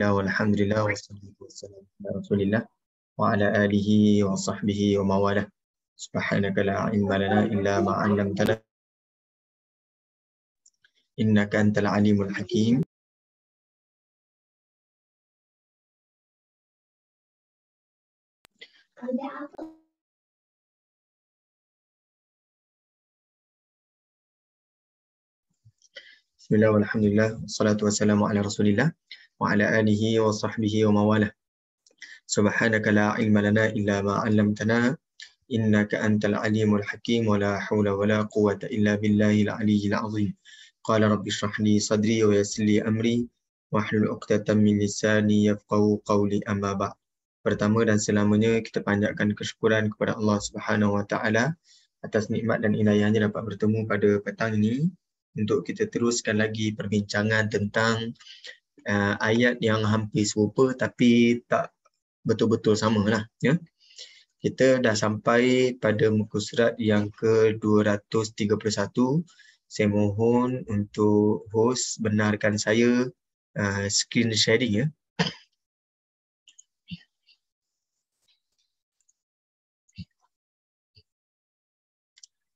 الله والحمد لله والصلاة والسلام على رسول الله وعلى آله وصحبه ومواله سبحانك لا علم لنا إلا ما علمتنا إنك أنت العليم الحكيم بسم الله والحمد لله والصلاة والسلام على رسول الله وعلى آله وصحبه ومواله سبحانك لا علم لنا إلا ما علمتنا إنك أنت العليم الحكيم ولا حول ولا قوة إلا بالله العلي العظيم قال رب اشرح لي صدري ويسر لي أمري واحلل عقدة من لساني يفقه قولي أما بعد Pertama dan selamanya kita panjatkan kesyukuran kepada Allah Subhanahu Wa Taala atas nikmat dan inayahnya dapat bertemu pada petang ini untuk kita teruskan lagi perbincangan tentang uh, ayat yang hampir serupa tapi tak betul-betul sama lah. Ya? Kita dah sampai pada muka surat yang ke-231. Saya mohon untuk host benarkan saya uh, screen sharing ya.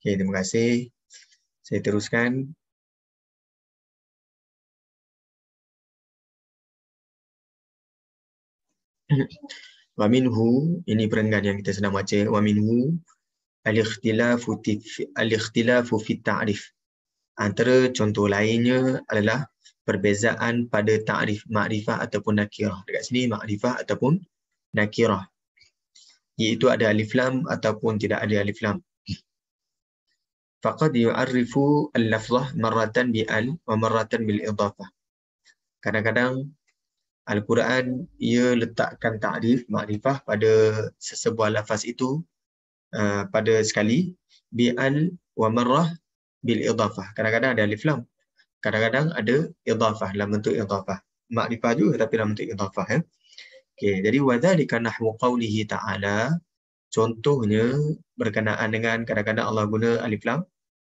Okay, terima kasih. Saya teruskan. waminhu ini perenggan yang kita sedang baca waminhu al-ikhtilafu al-ikhtilafu fi ta'rif antara contoh lainnya adalah perbezaan pada ta'rif makrifah ataupun nakirah Di sini makrifah ataupun nakirah iaitu ada alif lam ataupun tidak ada alif lam faqad yu'arrifu al-lafzah marratan bi al wa marratan bil idafah kadang-kadang Al-Quran ia letakkan takrif makrifah pada sesebuah lafaz itu uh, pada sekali bi al wa marrah bil idafah. Kadang-kadang ada alif lam. Kadang-kadang ada idafah dalam bentuk idafah. Makrifah juga tapi dalam bentuk idafah ya. Okay, jadi wadzalika nahwu qawlihi ta'ala contohnya berkenaan dengan kadang-kadang Allah guna alif lam,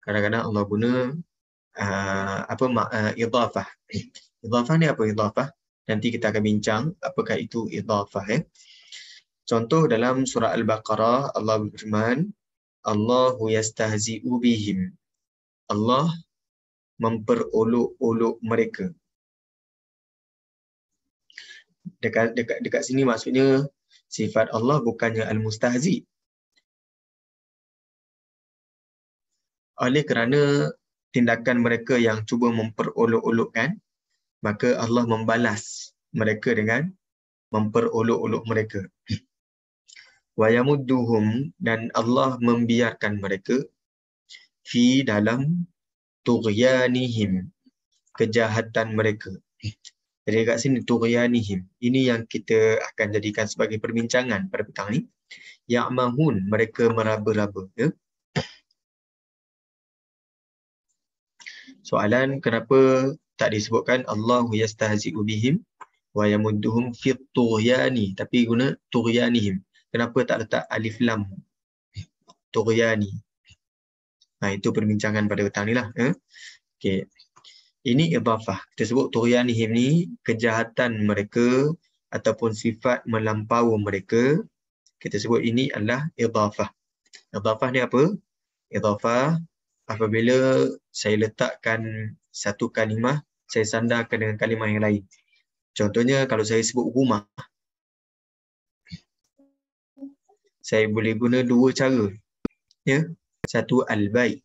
kadang-kadang Allah guna uh, apa uh, idafah. idafah ni apa idafah? nanti kita akan bincang apakah itu idhafah eh. Ya. Contoh dalam surah Al-Baqarah Allah berfirman Allahu yastahzi'u bihim. Allah memperolok-olok mereka. Dekat dekat dekat sini maksudnya sifat Allah bukannya al-mustahzi. Oleh kerana tindakan mereka yang cuba memperolok-olokkan maka Allah membalas mereka dengan memperolok-olok mereka wa yamudduhum dan Allah membiarkan mereka fi dalam tughyanihim kejahatan mereka jadi kat sini tughyanihim ini yang kita akan jadikan sebagai perbincangan pada petang ni ya'mahun mereka meraba-raba ya? soalan kenapa tak disebutkan Allahu yastahzi'u bihim wa yamudduhum fi tughyani tapi guna tughyanihim kenapa tak letak alif lam tughyani nah ha, itu perbincangan pada petang ni lah eh? okay. ini ibafah kita sebut tughyanihim ni kejahatan mereka ataupun sifat melampau mereka kita sebut ini adalah ibafah ibafah ni apa ibafah apabila saya letakkan satu kalimah saya sandarkan dengan kalimah yang lain. Contohnya kalau saya sebut rumah, saya boleh guna dua cara. Ya, satu al-bait.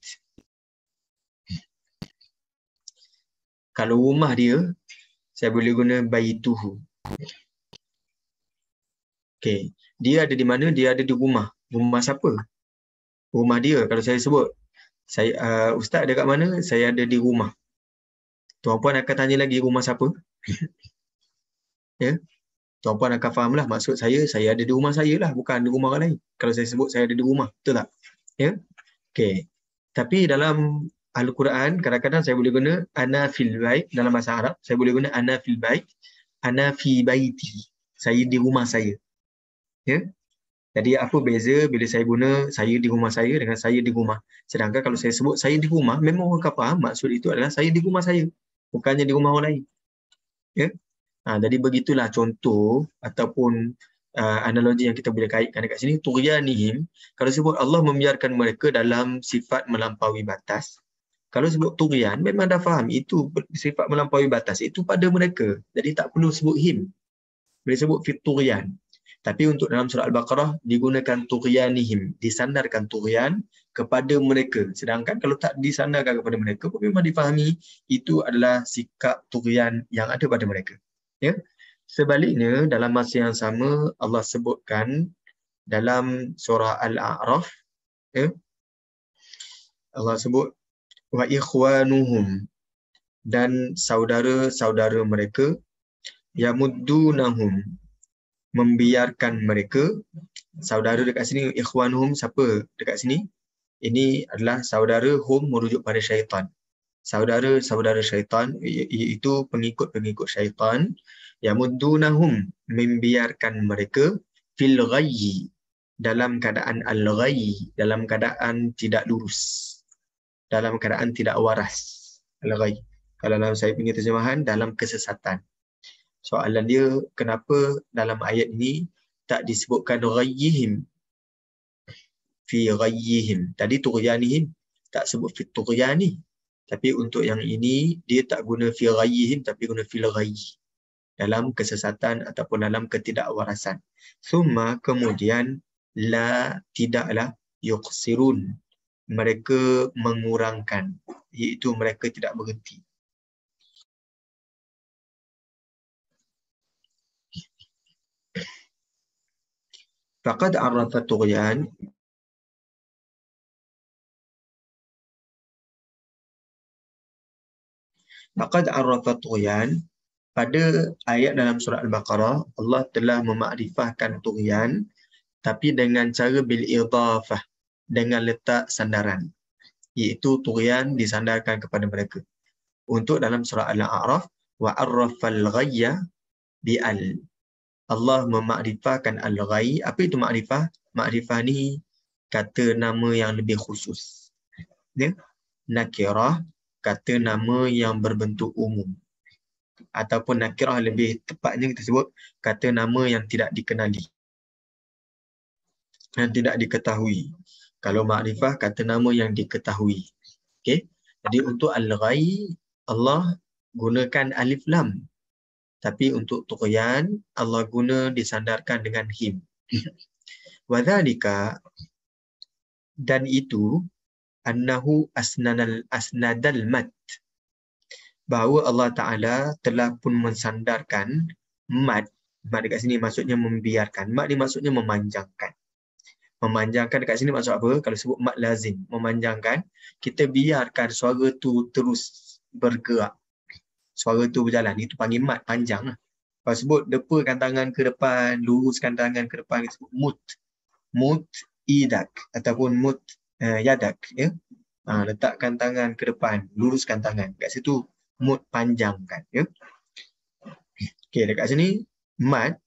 Kalau rumah dia, saya boleh guna baituhu. Okay. Dia ada di mana? Dia ada di rumah. Rumah siapa? Rumah dia. Kalau saya sebut, saya uh, ustaz dekat mana? Saya ada di rumah. Tuan Puan akan tanya lagi rumah siapa. ya. Tuan Puan akan faham lah maksud saya, saya ada di rumah saya lah, bukan di rumah orang lain. Kalau saya sebut saya ada di rumah, betul tak? Ya. Okay. Tapi dalam Al-Quran, kadang-kadang saya boleh guna ana fil baik dalam bahasa Arab. Saya boleh guna ana fil baik, ana fi baiti. Saya di rumah saya. Ya. Jadi apa beza bila saya guna saya di rumah saya dengan saya di rumah. Sedangkan kalau saya sebut saya di rumah, memang orang akan faham maksud itu adalah saya di rumah saya bukannya di rumah orang lain. Ya? Ha, jadi begitulah contoh ataupun uh, analogi yang kita boleh kaitkan dekat sini. Turyanihim, kalau sebut Allah membiarkan mereka dalam sifat melampaui batas. Kalau sebut turian, memang dah faham. Itu sifat melampaui batas. Itu pada mereka. Jadi tak perlu sebut him. Boleh sebut fiturian. Tapi untuk dalam surah Al-Baqarah digunakan tughyanihim, disandarkan tughyan kepada mereka. Sedangkan kalau tak disandarkan kepada mereka pun memang difahami itu adalah sikap tughyan yang ada pada mereka. Ya. Sebaliknya dalam masa yang sama Allah sebutkan dalam surah Al-A'raf ya. Allah sebut wa ikhwanuhum dan saudara-saudara mereka yamuddunahum membiarkan mereka saudara dekat sini ikhwanhum siapa dekat sini ini adalah saudara hum merujuk pada syaitan saudara saudara syaitan iaitu pengikut-pengikut syaitan yang mudunahum membiarkan mereka fil ghayyi dalam keadaan al ghayyi dalam keadaan tidak lurus dalam keadaan tidak waras al ghayyi kalau dalam saya punya terjemahan dalam kesesatan soalan dia kenapa dalam ayat ini tak disebutkan rayihim fi rayihim. tadi turyanihim tak sebut fi turyani tapi untuk yang ini dia tak guna fi rayihim tapi guna fi rayi dalam kesesatan ataupun dalam ketidakwarasan summa kemudian la tidaklah yuqsirun mereka mengurangkan iaitu mereka tidak berhenti Fakad عرف الطغيان fakad عرف الطغيان pada ayat dalam surah al-baqarah Allah telah memakrifahkan tughyan tapi dengan cara bil idafah dengan letak sandaran iaitu tughyan disandarkan kepada mereka untuk dalam surah al-a'raf wa arrafal ghayya bi al Allah memakrifahkan al-ghai. Apa itu makrifah? Makrifah ni kata nama yang lebih khusus. Ya? Nakirah kata nama yang berbentuk umum. Ataupun nakirah lebih tepatnya kita sebut kata nama yang tidak dikenali. Yang tidak diketahui. Kalau makrifah kata nama yang diketahui. Okey. Jadi untuk al-ghai Allah gunakan alif lam tapi untuk tuqyan, Allah guna disandarkan dengan him. Wadhalika, dan itu, annahu asnanal asnadal mat. Bahawa Allah Ta'ala telah pun mensandarkan mat. Mat dekat sini maksudnya membiarkan. Mat ni maksudnya memanjangkan. Memanjangkan dekat sini maksud apa? Kalau sebut mat lazim. Memanjangkan, kita biarkan suara tu terus bergerak suara tu berjalan. Itu panggil mat panjang lah. Kalau sebut depakan tangan ke depan, luruskan tangan ke depan, kita sebut mut. Mut idak ataupun mut uh, yadak. Ya? Ha, letakkan tangan ke depan, luruskan tangan. Kat situ mut panjangkan. Ya? Okay, dekat sini mat.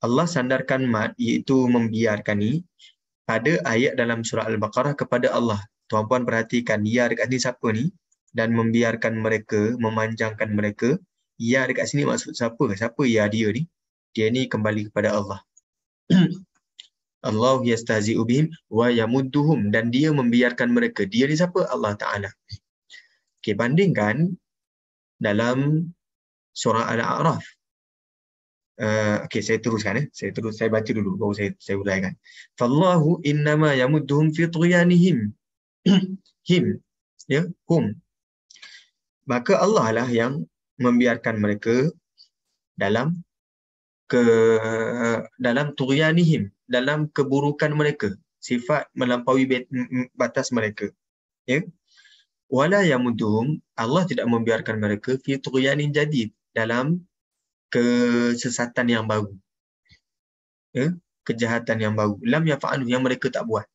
Allah sandarkan mat iaitu membiarkan ni Ada ayat dalam surah Al-Baqarah kepada Allah. Tuan-puan perhatikan, ya dekat sini siapa ni? dan membiarkan mereka, memanjangkan mereka. Ya dekat sini maksud siapa? Siapa ya dia ni? Dia ni kembali kepada Allah. Allah yastazi'u bihim wa yamudduhum dan dia membiarkan mereka. Dia ni siapa? Allah Ta'ala. Okay, bandingkan dalam surah Al-A'raf. Uh, okay, saya teruskan. Eh. Saya terus saya baca dulu baru saya, saya uraikan. Fallahu innama yamudduhum fi tughyanihim. him. Ya, yeah? hum maka Allah lah yang membiarkan mereka dalam ke dalam turyanihim dalam keburukan mereka sifat melampaui batas mereka ya wala yamudum Allah tidak membiarkan mereka fi turyanin jadid dalam kesesatan yang baru ya kejahatan yang baru lam yafa'alu yang mereka tak buat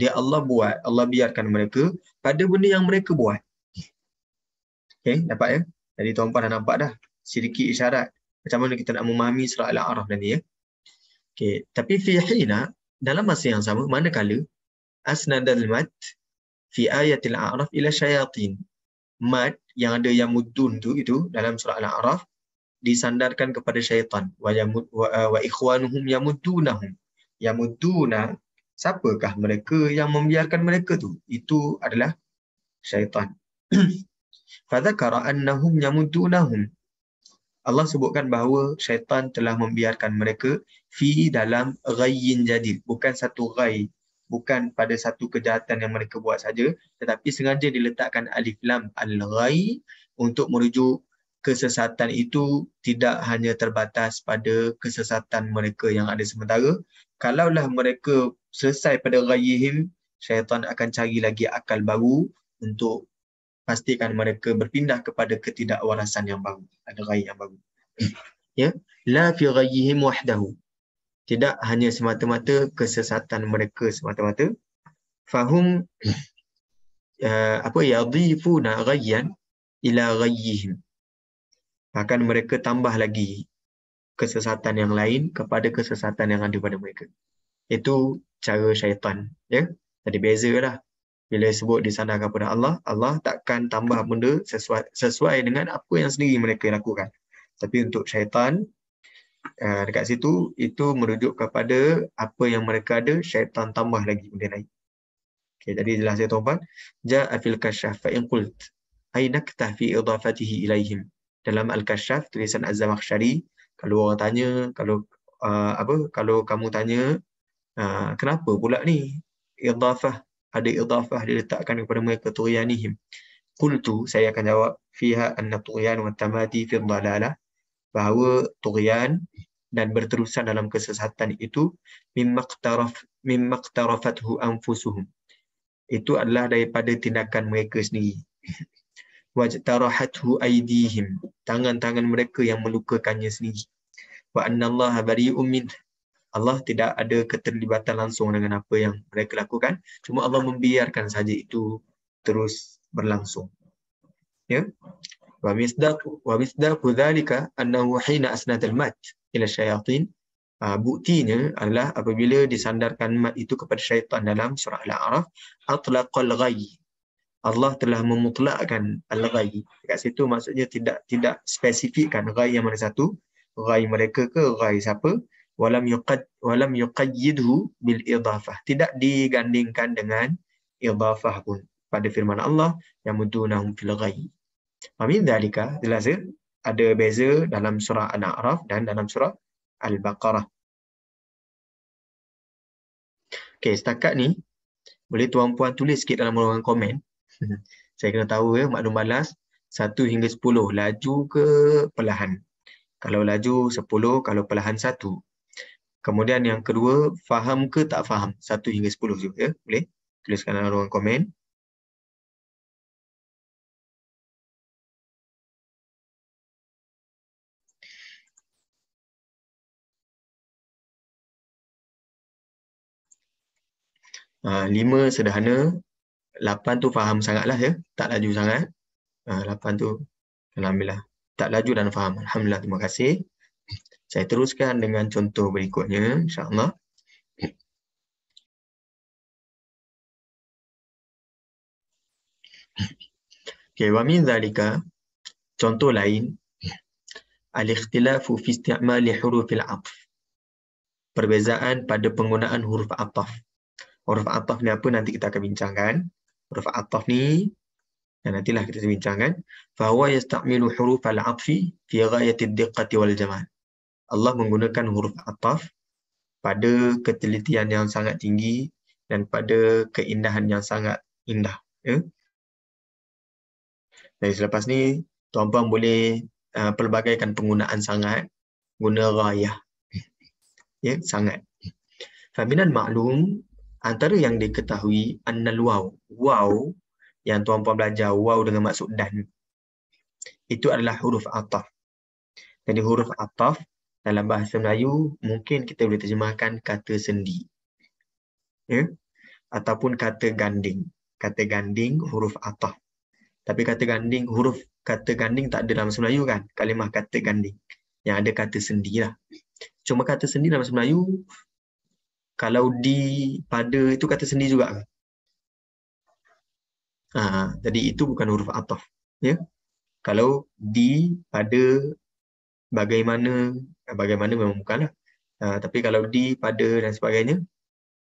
dia Allah buat Allah biarkan mereka pada benda yang mereka buat Okay, dapat ya? Jadi tuan-puan dah nampak dah sedikit isyarat macam mana kita nak memahami surah Al-A'raf nanti ya. Okay, tapi fi hina dalam masa yang sama manakala asnadal mat fi ayatil a'raf ila syayatin. Mat yang ada yang mudun tu itu dalam surah Al-A'raf disandarkan kepada syaitan wa yamud wa, uh, wa ikhwanuhum yamudunahum. Yamuduna siapakah mereka yang membiarkan mereka tu? Itu adalah syaitan. fadzakara annahum yamuddunahum Allah sebutkan bahawa syaitan telah membiarkan mereka fi dalam ghayyin jadid bukan satu ghay bukan pada satu kejahatan yang mereka buat saja tetapi sengaja diletakkan alif lam al-ghay untuk merujuk kesesatan itu tidak hanya terbatas pada kesesatan mereka yang ada sementara kalaulah mereka selesai pada ghayyihim syaitan akan cari lagi akal baru untuk pastikan mereka berpindah kepada ketidakwarasan yang baru ada gaya yang baru ya la fi ghayhim wahdahu tidak hanya semata-mata kesesatan mereka semata-mata fahum uh, apa ya dhifu na ghayyan ila ghayhim akan mereka tambah lagi kesesatan yang lain kepada kesesatan yang ada pada mereka itu cara syaitan ya tadi bezalah bila sebut disandarkan kepada Allah, Allah takkan tambah benda sesuai, sesuai dengan apa yang sendiri mereka lakukan. Tapi untuk syaitan, uh, dekat situ, itu merujuk kepada apa yang mereka ada, syaitan tambah lagi benda naik. Okay, jadi jelas saya tuan-puan. Ja'a fil kashaf fa'in qult. Aynakta fi idafatihi ilaihim. Dalam Al-Kashaf, tulisan Az-Zamakhshari, kalau orang tanya, kalau uh, apa kalau kamu tanya, uh, kenapa pula ni? Idafah ada idafah diletakkan kepada mereka turyanihim. Qultu saya akan jawab fiha anna turyan wa tamadi fi dhalalah bahawa turyan dan berterusan dalam kesesatan itu mimma qtaraf mimma qtarafathu anfusuhum. Itu adalah daripada tindakan mereka sendiri. Wajtarahathu aidihim. Tangan-tangan mereka yang melukakannya sendiri. Wa anna Allah bari'um minhu Allah tidak ada keterlibatan langsung dengan apa yang mereka lakukan. Cuma Allah membiarkan saja itu terus berlangsung. Ya. Wa misdaq wa misdaq dzalika annahu hina asnad al-mat ila syayatin. Uh, buktinya adalah apabila disandarkan mat itu kepada syaitan dalam surah Al-A'raf, atlaqal ghayy. Allah telah memutlakkan al-ghayy. Dekat situ maksudnya tidak tidak spesifikkan ghayy yang mana satu, ghayy mereka ke ghayy siapa? walam yuqad walam yuqayyidhu bil idafah tidak digandingkan dengan idafah pun pada firman Allah yang mudunahum fil ghayy amin dalika jelas ya, ada beza dalam surah an-a'raf dan dalam surah al-baqarah Okay, setakat ni boleh tuan-puan tulis sikit dalam ruangan komen. Saya kena tahu ya, maklum balas 1 hingga 10 laju ke perlahan. Kalau laju 10, kalau perlahan Kemudian yang kedua, faham ke tak faham? satu hingga sepuluh juga ya. Boleh? Tuliskan dalam ruang komen. Uh, lima sederhana, lapan tu faham sangatlah ya, tak laju sangat. Uh, lapan tu, Alhamdulillah, tak laju dan faham. Alhamdulillah, terima kasih. Saya teruskan dengan contoh berikutnya insya-Allah. Okay, wa min zalika contoh lain al-ikhtilafu fi isti'mali huruf al-'athf. Perbezaan pada penggunaan huruf ataf. Huruf ataf ni apa nanti kita akan bincangkan. Huruf ataf ni dan nantilah kita bincangkan. Fa huwa yastamilu huruf al-'athfi fi ghayati ad-diqqati wal jamal. Allah menggunakan huruf ataf pada ketelitian yang sangat tinggi dan pada keindahan yang sangat indah. Ya? Dari selepas ni, tuan-puan boleh uh, pelbagaikan penggunaan sangat guna raya, ya, sangat. Faminan maklum, antara yang diketahui, annal waw. Waw, yang tuan-puan belajar, waw dengan maksud dan. Itu adalah huruf ataf. Jadi huruf ataf dalam bahasa Melayu mungkin kita boleh terjemahkan kata sendi ya ataupun kata ganding kata ganding huruf atah tapi kata ganding huruf kata ganding tak ada dalam bahasa Melayu kan kalimah kata ganding yang ada kata sendi lah cuma kata sendi dalam bahasa Melayu kalau di pada itu kata sendi juga Ah, ha, jadi itu bukan huruf atah ya kalau di pada bagaimana bagaimana memang bukanlah. Uh, ah, tapi kalau di, pada dan sebagainya,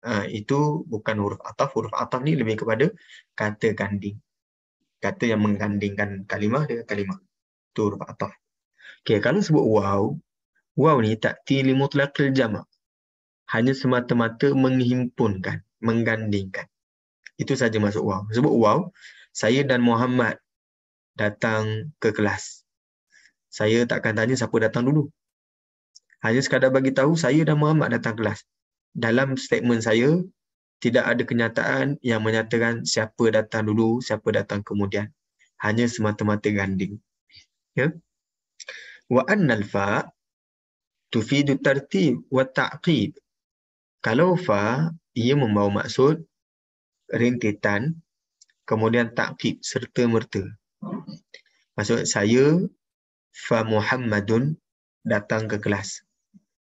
uh, itu bukan huruf ataf. Huruf ataf ni lebih kepada kata ganding. Kata yang menggandingkan kalimah dengan kalimah. Itu huruf ataf. Okay, kalau sebut waw, waw ni tak tili mutlaqil jama' hanya semata-mata menghimpunkan, menggandingkan. Itu saja masuk waw. Sebut waw, saya dan Muhammad datang ke kelas. Saya takkan tanya siapa datang dulu hanya sekadar bagi tahu saya dan Muhammad datang kelas. Dalam statement saya tidak ada kenyataan yang menyatakan siapa datang dulu, siapa datang kemudian. Hanya semata-mata ganding. Ya. Wa annal fa tufidu tartib wa ta'qib. Kalau fa ia membawa maksud rentetan kemudian ta'qib serta merta. Maksud saya fa Muhammadun datang ke kelas.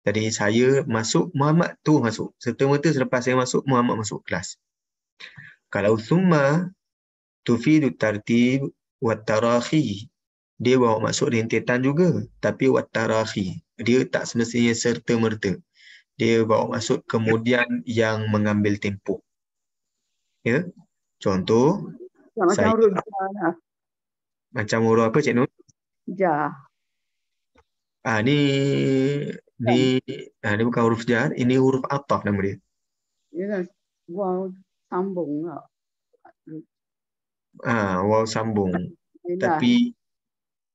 Jadi saya masuk, Muhammad tu masuk. Serta-merta selepas saya masuk, Muhammad masuk kelas. Kalau summa tufidu tartib watarahi. Dia bawa masuk rentetan juga. Tapi watarahi. Dia tak semestinya serta-merta. Dia bawa masuk kemudian yang mengambil tempoh. Ya? Contoh. Ya, macam huruf ya. Macam huruf apa Cik Nur? Ja. Ah, ni ini ha, ini bukan huruf jar, ini huruf ataf nama dia. Ya kan? Wow, sambung Ah, ha, wow sambung. Yalah. Tapi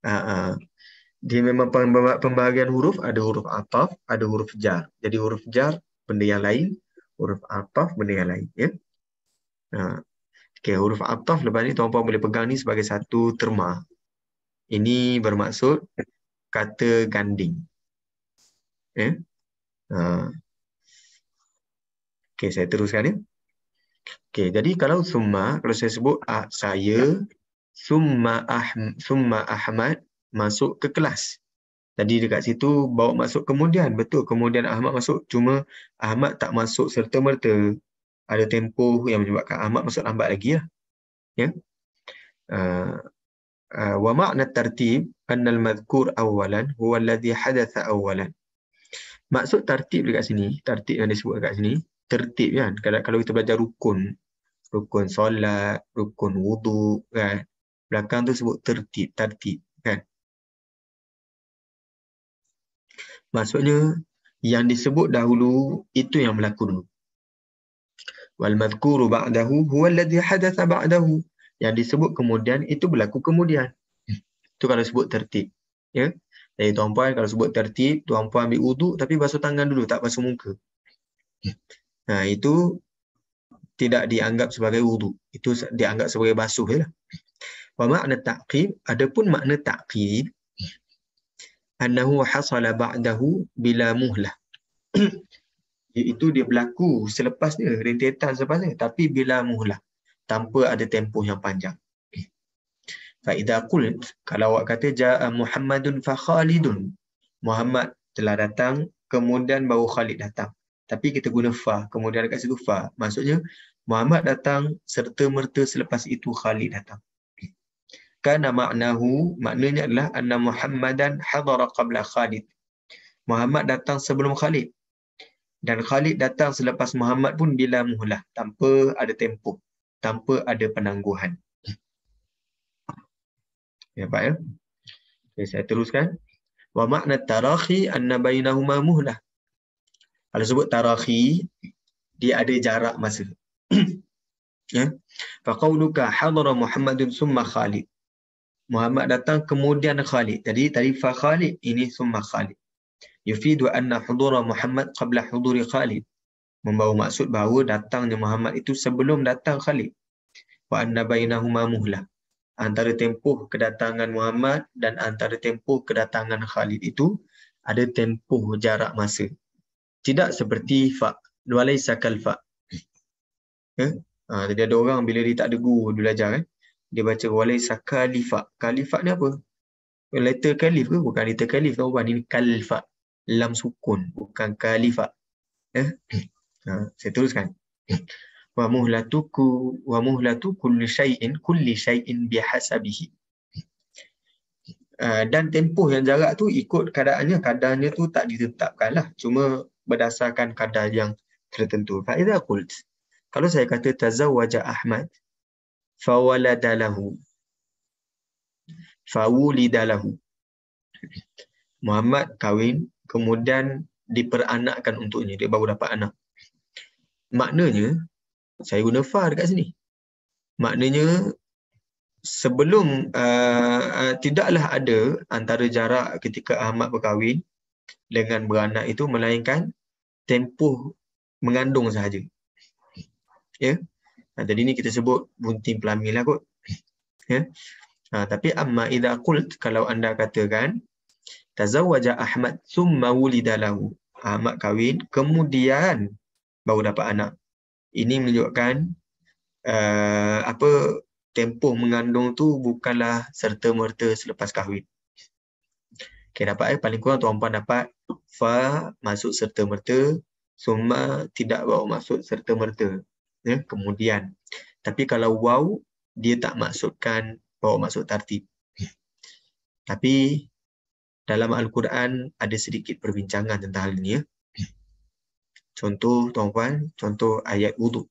ha, ha, dia memang pembahagian huruf ada huruf ataf, ada huruf jar. Jadi huruf jar benda yang lain, huruf ataf benda yang lain, ya. Ha. Ah, okay, huruf ataf lepas ni tuan-tuan boleh pegang ni sebagai satu terma. Ini bermaksud kata ganding. Ya. Uh. Okey, saya teruskan ya. Okey, jadi kalau summa, kalau saya sebut uh, saya, ya. summa, ah, summa Ahmad masuk ke kelas. Tadi dekat situ bawa masuk kemudian. Betul, kemudian Ahmad masuk. Cuma Ahmad tak masuk serta-merta. Ada tempoh yang menyebabkan Ahmad masuk lambat lagi. Lah. Ya. Uh, uh, wa makna tertib annal madhkur awalan huwa alladhi hadatha awalan. Maksud tertib dekat sini, tertib yang disebut dekat sini, tertib kan. Kalau kalau kita belajar rukun, rukun solat, rukun wudu kan. Belakang tu sebut tertib, tertib kan. Maksudnya yang disebut dahulu itu yang berlaku dulu. Wal madhkuru ba'dahu huwa alladhi hadatha ba'dahu. Yang disebut kemudian itu berlaku kemudian. Itu kalau sebut tertib. Ya. Jadi tuan puan kalau sebut tertib, tuan puan ambil wuduk tapi basuh tangan dulu, tak basuh muka. Nah ha, itu tidak dianggap sebagai wuduk. Itu dianggap sebagai basuh jelah. Ya. Wa makna taqib, adapun makna taqib annahu hasala ba'dahu bila muhlah. itu dia berlaku selepas dia, rentetan selepas dia tapi bila muhlah tanpa ada tempoh yang panjang fa idza qult kalau awak kata jaa eh, muhammadun fa khalidun muhammad telah datang kemudian baru khalid datang tapi kita guna fa kemudian dekat situ fa maksudnya muhammad datang serta merta selepas itu khalid datang kana maknahu maknanya adalah anna muhammadan hadara qabla khalid muhammad datang sebelum khalid dan Khalid datang selepas Muhammad pun bila muhlah tanpa ada tempoh, tanpa ada penangguhan. Ya Pak ya. Okay, saya teruskan. Wa makna tarakhi anna bainahuma muhlah. Kalau sebut tarakhi dia ada jarak masa. ya. Fa qauluka hadara Muhammadun summa Khalid. Muhammad datang kemudian Khalid. Jadi tadi fa Khalid ini summa Khalid. Yufidu anna hudura Muhammad qabla huduri Khalid. Membawa maksud bahawa datangnya Muhammad itu sebelum datang Khalid. Wa anna bainahuma muhlah antara tempoh kedatangan Muhammad dan antara tempoh kedatangan Khalid itu ada tempoh jarak masa. Tidak seperti fa, walaisa kal fa. Ya? Ha, jadi ada orang bila dia tak ada guru dia belajar kan. Dia baca walaisa kalifa. Kalifa ni apa? Letter kalif ke? Bukan letter kalif Bukan Ini kalifa. Lam sukun. Bukan kalifa. Ya? Ha, saya teruskan wa muhlatuku wa muhlatu kulli syai'in kulli syai'in bihasabihi ah, dan tempoh yang jarak tu ikut keadaannya kadarnya tu tak ditetapkanlah cuma berdasarkan kadar yang tertentu fa idza qult kalau saya kata tazawwaja ahmad fa waladalahu fa wulidalahu Muhammad kahwin kemudian diperanakkan untuknya dia baru dapat anak maknanya saya guna far dekat sini. Maknanya sebelum uh, uh, tidaklah ada antara jarak ketika Ahmad berkahwin dengan beranak itu melainkan tempoh mengandung sahaja. Ya. Yeah? Ha, nah, jadi ni kita sebut bunting pelamin lah kot. Ya. Yeah? Ha, nah, tapi amma idha qult kalau anda katakan tazawwaja Ahmad thumma wulida lahu. Ahmad kahwin kemudian baru dapat anak ini menunjukkan uh, apa tempoh mengandung tu bukanlah serta merta selepas kahwin. Okey dapat eh? paling kurang tuan puan dapat fa masuk serta merta summa tidak bawa masuk serta merta ya kemudian tapi kalau wau dia tak maksudkan bawa masuk tartib tapi dalam al-Quran ada sedikit perbincangan tentang hal ini ya Contoh tuan-tuan, contoh ayat wuduk.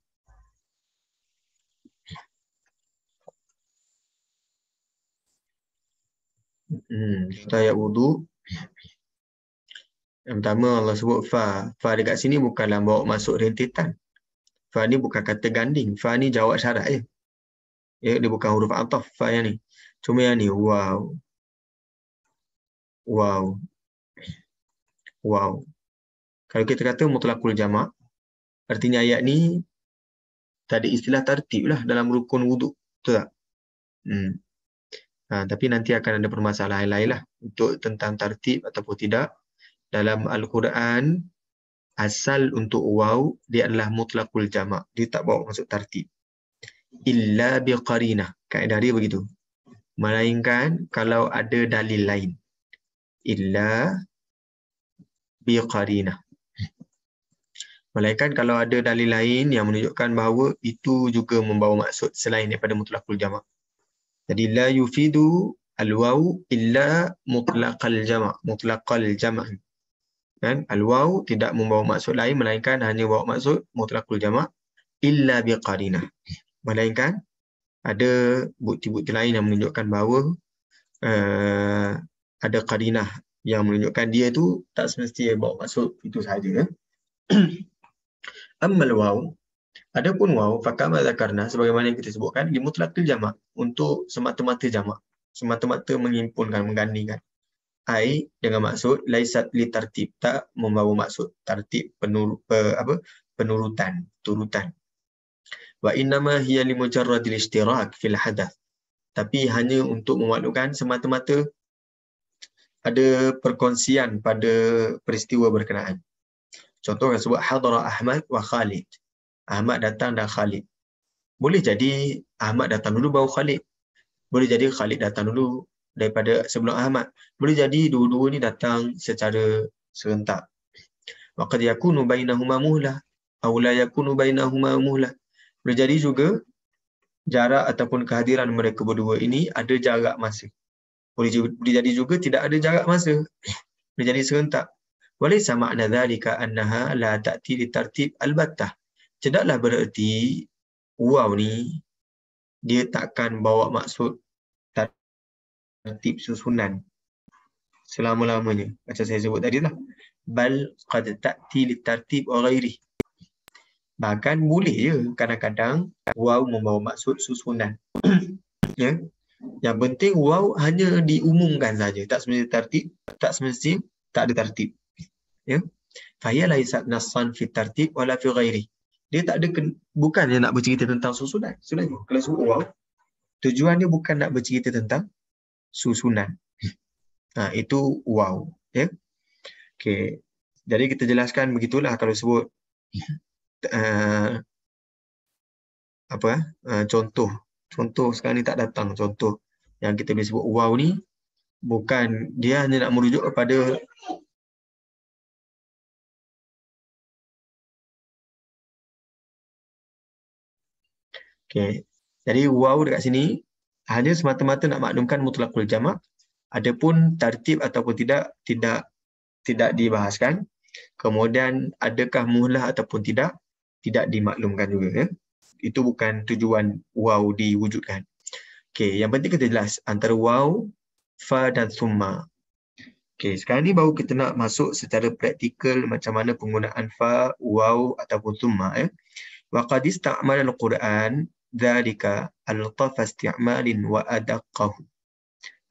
Hmm, contoh ayat wuduk. Yang pertama Allah sebut fa. Fa dekat sini bukanlah bawa masuk rentetan. Fa ni bukan kata ganding. Fa ni jawab syarat je. Ya, dia bukan huruf ataf fa yang ni. Cuma yang ni wow. Wow. Wow. Kalau kita kata mutlakul jamak, artinya ayat ni tak ada istilah tertib lah dalam rukun wuduk. Betul tak? Hmm. Ha, tapi nanti akan ada permasalahan lain lah untuk tentang tertib ataupun tidak. Dalam Al-Quran, asal untuk waw, dia adalah mutlakul jamak. Dia tak bawa masuk tertib. Illa biqarina. Kaedah dia begitu. Melainkan kalau ada dalil lain. Illa biqarina. Melainkan kalau ada dalil lain yang menunjukkan bahawa itu juga membawa maksud selain daripada mutlakul jama' Jadi la yufidu al illa mutlaqal jama' mutlaqal jama' kan al tidak membawa maksud lain melainkan hanya bawa maksud mutlakul jama' illa biqarinah melainkan ada bukti-bukti lain yang menunjukkan bahawa uh, ada qarinah yang menunjukkan dia tu tak semestinya bawa maksud itu sahaja kan? Ammal waw. pun waw, fakam al-zakarna, sebagaimana yang kita sebutkan, di mutlakil jama' untuk semata-mata jama' semata-mata mengimpunkan, menggandingkan. Ai dengan maksud laisat li tartib tak membawa maksud tartib penur, per, apa, penurutan, turutan. Wa innama hiya li mujarradil ishtirak fil hadath. Tapi hanya untuk memaklumkan semata-mata ada perkongsian pada peristiwa berkenaan. Contoh yang sebut Hadra Ahmad wa Khalid. Ahmad datang dan Khalid. Boleh jadi Ahmad datang dulu baru Khalid. Boleh jadi Khalid datang dulu daripada sebelum Ahmad. Boleh jadi dua-dua ni datang secara serentak. Waqad yakunu bainahuma muhlah aw la yakunu bainahuma muhlah. Boleh jadi juga jarak ataupun kehadiran mereka berdua ini ada jarak masa. Boleh jadi juga tidak ada jarak masa. Boleh jadi serentak sama وليس معنى ذلك lah tak tiri tertib البتة tidaklah bererti wow ni dia takkan bawa maksud tertib susunan selama-lamanya macam saya sebut tadi lah bal qad ta'ti li tartib ghairi bahkan boleh ya, kadang-kadang wow membawa maksud susunan ya yang penting wow hanya diumumkan saja tak semestinya tertib tak semestinya tak ada tertib ya fahiya la yusad nassan fi tartib wala fi ghairi dia tak ada bukan dia nak bercerita tentang susunan sebenarnya kelas awal tujuan dia bukan nak bercerita tentang susunan ha itu wow ya okey jadi kita jelaskan begitulah kalau sebut uh, apa uh, contoh contoh sekarang ni tak datang contoh yang kita boleh sebut wow ni bukan dia hanya nak merujuk kepada Okay. Jadi waw dekat sini hanya semata-mata nak maklumkan mutlakul jamak. Adapun tertib ataupun tidak tidak tidak dibahaskan. Kemudian adakah muhlah ataupun tidak tidak dimaklumkan juga. Ya. Itu bukan tujuan waw diwujudkan. Okay, yang penting kita jelas antara waw, fa dan summa. Okay, sekarang ni baru kita nak masuk secara praktikal macam mana penggunaan fa, waw ataupun summa. Ya. Waqadis ta'amal al-Quran dzalika al-taf isti'malin wa adaqahu.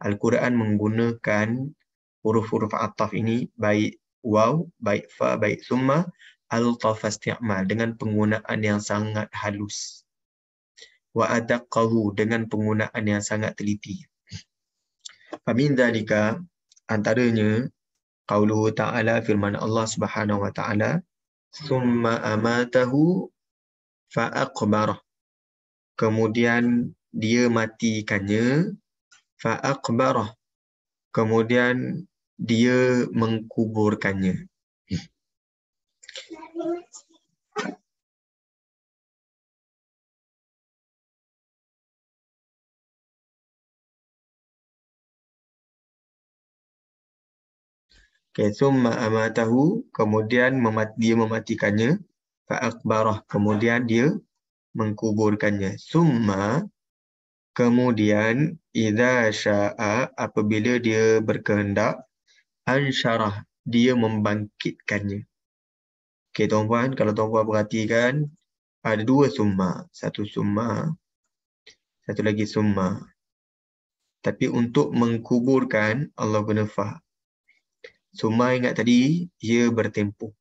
Al-Quran menggunakan huruf-huruf ataf ini baik waw, baik fa, baik summa al-taf isti'mal dengan penggunaan yang sangat halus. Wa adaqahu dengan penggunaan yang sangat teliti. Famin dzalika antaranya qauluhu ta'ala firman Allah Subhanahu wa ta'ala summa amatahu fa aqbarah kemudian dia matikannya faaqbarah kemudian dia mengkuburkannya Okay, so ma'amatahu kemudian memat, dia mematikannya. Fa'akbarah kemudian dia mengkuburkannya. Summa kemudian idza syaa apabila dia berkehendak ansyarah dia membangkitkannya. Okey tuan-tuan, kalau tuan-tuan perhatikan ada dua summa, satu summa satu lagi summa. Tapi untuk mengkuburkan Allah guna fa. Summa ingat tadi dia bertempuh.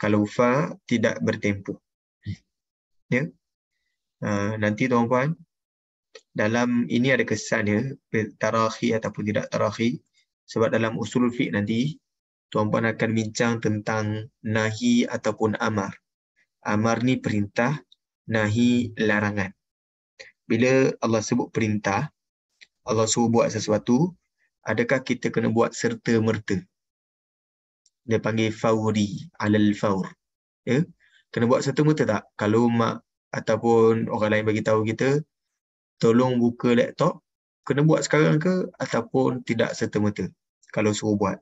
Kalau fa tidak bertempuh. Ya. Yeah? Ah, nanti tuan-puan dalam ini ada kesan ya tarakhi ataupun tidak tarakhi sebab dalam usul fiqh nanti tuan-puan akan bincang tentang nahi ataupun amar. Amar ni perintah, nahi larangan. Bila Allah sebut perintah, Allah suruh buat sesuatu, adakah kita kena buat serta merta? Dia panggil fauri, alal faur. Ya? Kena buat satu merta tak? Kalau mak ataupun orang lain bagi tahu kita tolong buka laptop kena buat sekarang ke ataupun tidak serta-merta kalau suruh buat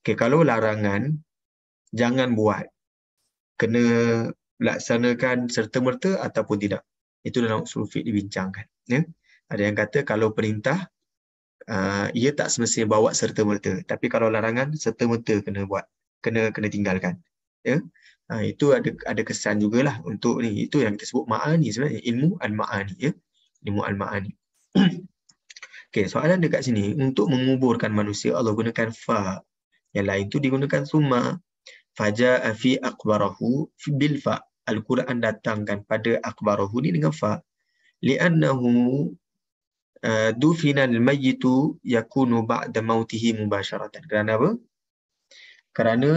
okay, kalau larangan jangan buat kena laksanakan serta-merta ataupun tidak itu dalam sulfit dibincangkan ya? ada yang kata kalau perintah uh, ia tak semestinya bawa serta-merta tapi kalau larangan serta-merta kena buat kena kena tinggalkan ya? Ha, itu ada ada kesan jugalah untuk ni. Itu yang kita sebut ma'ani sebenarnya. Ilmu al-ma'ani. Ya? Ilmu al-ma'ani. okay, soalan dekat sini. Untuk menguburkan manusia, Allah gunakan fa. Yang lain tu digunakan summa. Faja'a fi akbarahu bil fa. Al-Quran datangkan pada akbarahu ni dengan fa. Li'annahu uh, dufinan al-mayyitu yakunu ba'da mautihi mubasharatan. Kerana apa? Kerana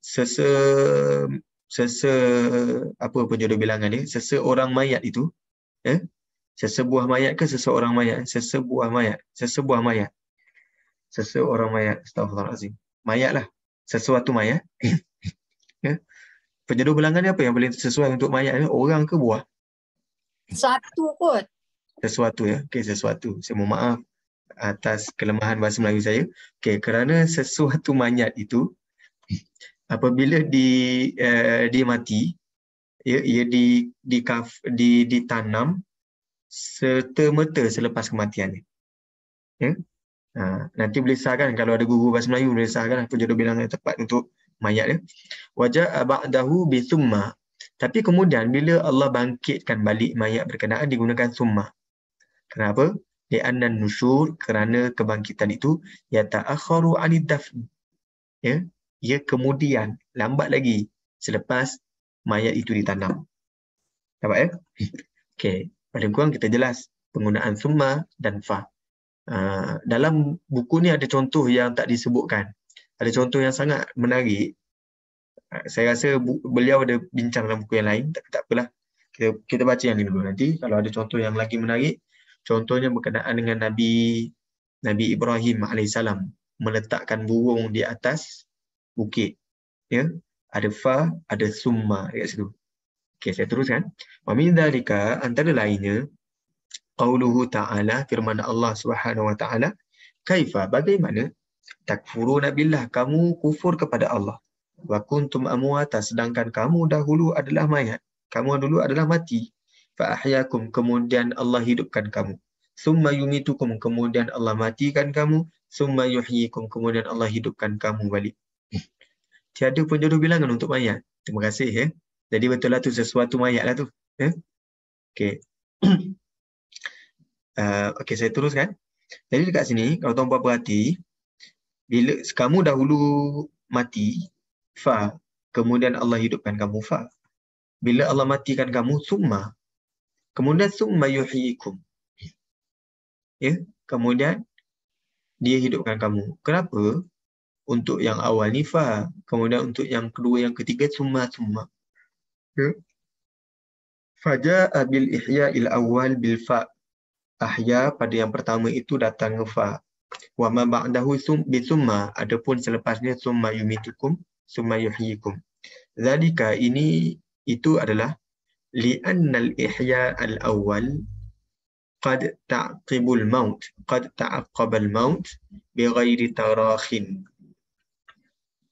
sese sese apa pun judul bilangan dia, orang mayat itu, eh? sesebuah mayat ke seseorang mayat? Sesebuah mayat. Sesebuah mayat. Seseorang mayat. Astagfirullahaladzim. Mayat lah. Sesuatu mayat. eh? Penjodoh bilangan dia apa yang boleh sesuai untuk mayat? Ni? Orang ke buah? Satu kot. Sesuatu ya. Okay, sesuatu. Saya mohon maaf atas kelemahan bahasa Melayu saya. Okay, kerana sesuatu mayat itu apabila di uh, eh, dia mati ia, ya, ia di di kaf, di ditanam serta merta selepas kematiannya ya ha, nanti boleh sahkan kalau ada guru bahasa Melayu boleh sahkan apa jodoh bilangan yang tepat untuk mayat ya wajah ba'dahu bi thumma tapi kemudian bila Allah bangkitkan balik mayat berkenaan digunakan summa kenapa di annan nusur kerana kebangkitan itu ya ta'akhkharu 'anid dafn ya ia kemudian lambat lagi selepas mayat itu ditanam. Nampak ya? Hmm. Okey, pada kurang kita jelas penggunaan summa dan fa. Uh, dalam buku ni ada contoh yang tak disebutkan. Ada contoh yang sangat menarik. Uh, saya rasa beliau ada bincang dalam buku yang lain, tapi tak apalah. Kita, kita baca yang ini dulu nanti. Kalau ada contoh yang lagi menarik, contohnya berkenaan dengan Nabi Nabi Ibrahim Alaihissalam meletakkan burung di atas bukit ya ada fa ada summa dekat situ okey saya teruskan wa min dalika antara lainnya qauluhu ta'ala firman Allah Subhanahu wa ta'ala kaifa bagaimana takfuruna billah kamu kufur kepada Allah wa kuntum amwata sedangkan kamu dahulu adalah mayat kamu dahulu adalah mati fa ahyakum kemudian Allah hidupkan kamu summa yumitukum kemudian Allah matikan kamu summa yuhyikum kemudian Allah hidupkan kamu balik tiada pun jodoh bilangan untuk mayat. Terima kasih ya. Jadi betul lah tu sesuatu mayat lah tu. Ya? Okay. uh, okay saya teruskan. Jadi dekat sini kalau tuan puan perhati bila kamu dahulu mati fa kemudian Allah hidupkan kamu fa bila Allah matikan kamu summa kemudian summa yuhyikum ya kemudian dia hidupkan kamu kenapa untuk yang awal nifa kemudian untuk yang kedua yang ketiga summa summa ya. faja bil ihya il awal bil fa ahya pada yang pertama itu datang ke fa wa ma ba'dahu bi summa adapun selepasnya summa yumitukum summa yuhyikum zalika ini itu adalah li annal ihya al awal qad ta'qibul maut qad ta'qabal maut bi ghairi tarakhin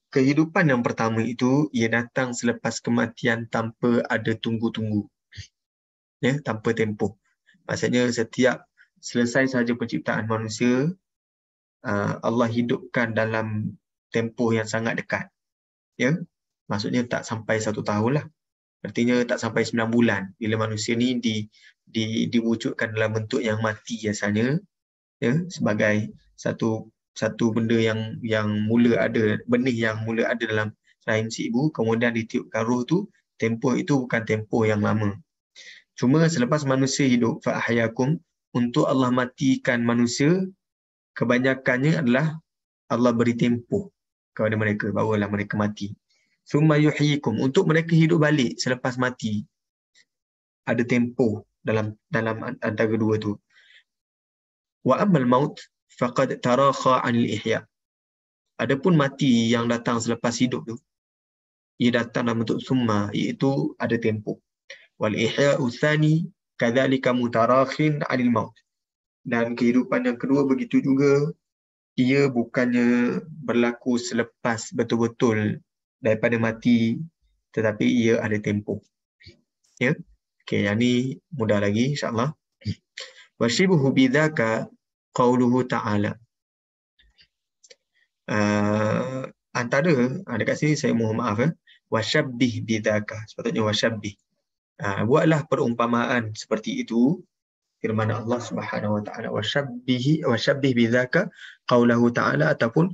kehidupan yang pertama itu ia datang selepas kematian tanpa ada tunggu-tunggu. Ya, tanpa tempoh. Maksudnya setiap selesai sahaja penciptaan manusia, uh, Allah hidupkan dalam tempoh yang sangat dekat. Ya, maksudnya tak sampai satu tahun lah. Artinya tak sampai sembilan bulan bila manusia ni di, di, diwujudkan dalam bentuk yang mati biasanya ya, sebagai satu satu benda yang yang mula ada benih yang mula ada dalam rahim si ibu kemudian ditiupkan roh tu tempoh itu bukan tempoh yang lama cuma selepas manusia hidup fa ahyakum untuk Allah matikan manusia kebanyakannya adalah Allah beri tempoh kepada mereka barulah mereka mati summa yuhyikum untuk mereka hidup balik selepas mati ada tempoh dalam dalam antara dua tu wa ammal maut faqad tarakha anil ihya adapun mati yang datang selepas hidup tu ia datang dalam bentuk summa iaitu ada tempo wal ihya uthani kadzalika mutarakhin anil maut dan kehidupan yang kedua begitu juga ia bukannya berlaku selepas betul-betul daripada mati tetapi ia ada tempo. Ya. Okey, yang ni mudah lagi insya-Allah. Wa shibhu bidzaka qauluhu ta'ala. Uh, antara, uh, dekat sini saya mohon maaf ya. Eh? Wasyabbih bidhaka. Sepatutnya wasyabbih. Uh, ah, buatlah perumpamaan seperti itu. Firman Allah subhanahu wa ta'ala. Wasyabbih, wasyabbih bidhaka qauluhu ta'ala. Ataupun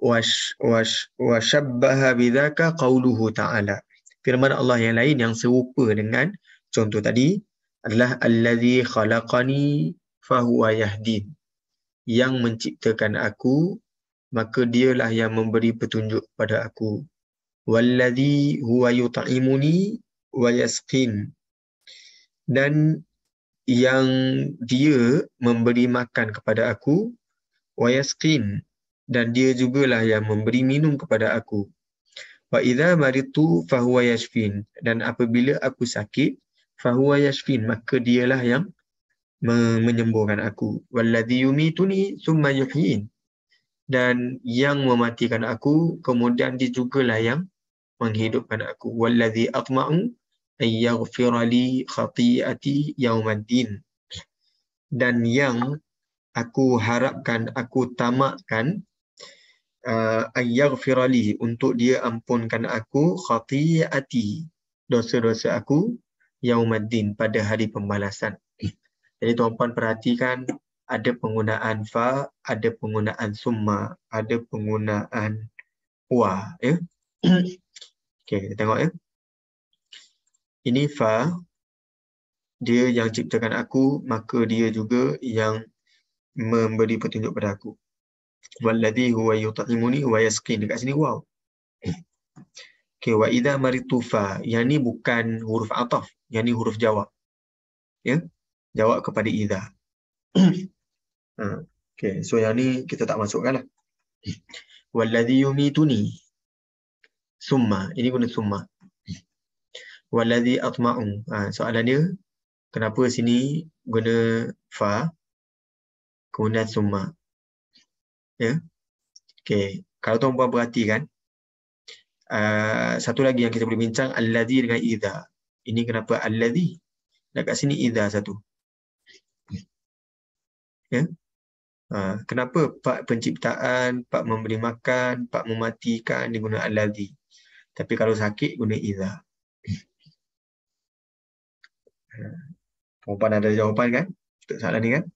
wasyabbaha bidhaka qauluhu ta'ala. Firman Allah yang lain yang serupa dengan contoh tadi adalah allazi khalaqani fahuwa yahdin yang menciptakan aku maka dialah yang memberi petunjuk pada aku wallazi huwa yut'imuni wa yasqin dan yang dia memberi makan kepada aku wa yasqin dan dia jugalah yang memberi minum kepada aku wa idza maritu fahuwa yashfin dan apabila aku sakit fahuwa yashfin maka dialah yang menyembuhkan aku wallazi yumituni summa yuhyin dan yang mematikan aku kemudian dia juga lah yang menghidupkan aku wallazi atma'u an yaghfira li khati'ati yaumaddin dan yang aku harapkan aku tamakkan uh, an yaghfira li untuk dia ampunkan aku khati'ati dosa-dosa aku yaumaddin pada hari pembalasan jadi tuan-puan perhatikan ada penggunaan fa, ada penggunaan summa, ada penggunaan wa. Ya? Okey, kita tengok ya. Ini fa, dia yang ciptakan aku, maka dia juga yang memberi petunjuk pada aku. Walladhi huwa yuta'imuni wa yaskin. Dekat sini, wow. Okay, wa idha maritu fa. Yang ni bukan huruf ataf. Yang ni huruf jawab. Ya. Yeah? jawab kepada idha. Hmm. okay, so yang ni kita tak masukkan lah. Walladhi yumituni. Summa. Ini guna summa. Walladhi atma'u. Ha, soalan dia, kenapa sini guna fa? Guna summa. Ya? Yeah? Okay. Kalau tuan puan perhatikan, uh, satu lagi yang kita boleh bincang, alladhi dengan idha. Ini kenapa alladhi? Dekat sini idha satu ya ha, kenapa pak penciptaan pak memberi makan pak mematikan dia guna alladhi tapi kalau sakit guna idza ha, Jawapan ada jawapan kan? Untuk salah ni kan?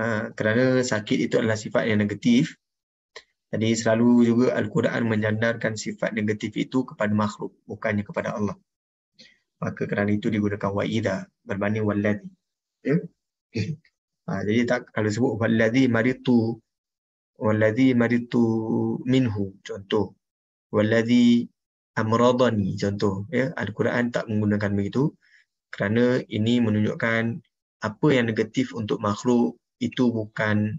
ha, kerana sakit itu adalah sifat yang negatif. Jadi selalu juga Al-Quran menjandarkan sifat negatif itu kepada makhluk. Bukannya kepada Allah. Maka kerana itu digunakan wa'idah berbanding wa'ladhi. Ya? Ha, jadi tak kalau sebut wallazi maritu wallazi maritu minhu contoh wallazi amradani contoh ya al-Quran tak menggunakan begitu kerana ini menunjukkan apa yang negatif untuk makhluk itu bukan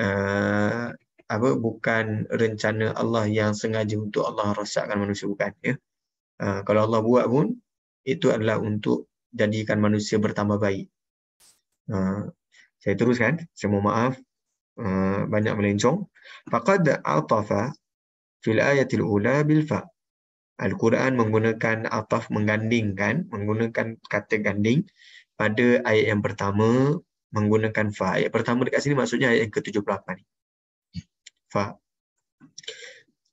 uh, apa bukan rencana Allah yang sengaja untuk Allah rosakkan manusia bukan ya uh, kalau Allah buat pun itu adalah untuk jadikan manusia bertambah baik ha, saya teruskan. Saya mohon maaf uh, banyak melencong. Faqad atafa fil ayatil ula bil fa. Al-Quran menggunakan ataf menggandingkan, menggunakan kata ganding pada ayat yang pertama menggunakan fa. Ayat pertama dekat sini maksudnya ayat yang ke-78 ni. Fa.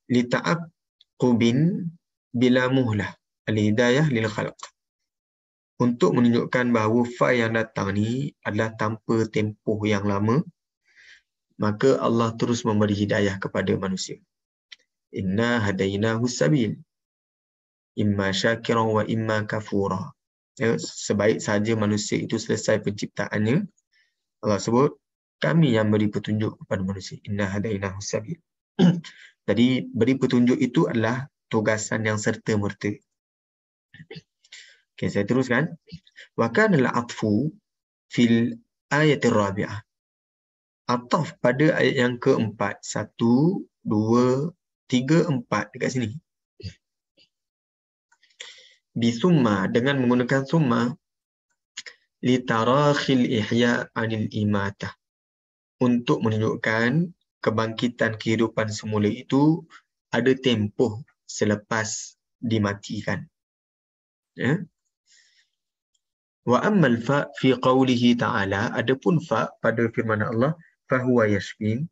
Lita'aqubin bila muhlah. Al-hidayah lil khalq untuk menunjukkan bahawa fail yang datang ni adalah tanpa tempoh yang lama maka Allah terus memberi hidayah kepada manusia inna hadainahu sabil imma syakira wa imma kafura ya, sebaik saja manusia itu selesai penciptaannya Allah sebut kami yang beri petunjuk kepada manusia inna hadainahu sabil jadi beri petunjuk itu adalah tugasan yang serta merta Okay, saya teruskan. Wa kana al-athfu fil ayatir rabi'ah. Ataf pada ayat yang keempat. Satu, dua, tiga, empat dekat sini. Bi summa dengan menggunakan summa li tarakhil ihya anil imatah. Untuk menunjukkan kebangkitan kehidupan semula itu ada tempoh selepas dimatikan. Ya? Wa ammal fa fi qawlihi ta'ala adapun fa pada firman Allah fahuwa yashfin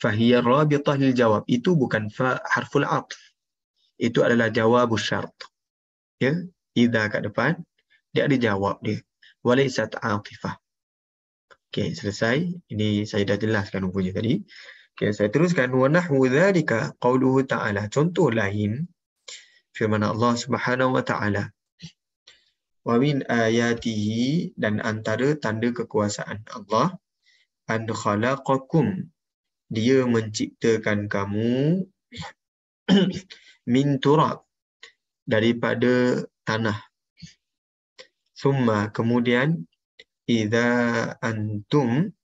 fahiya rabitah lil jawab itu bukan fa harful atf itu adalah jawab syart ya idza kat depan dia ada jawab dia walaysat atifah okey selesai ini saya dah jelaskan rupanya tadi okey saya teruskan wa nahwu dhalika qawluhu ta'ala contoh lain firman Allah Subhanahu wa ta'ala wa min ayatihi dan antara tanda kekuasaan Allah an khalaqakum dia menciptakan kamu min turab daripada tanah summa kemudian idza antum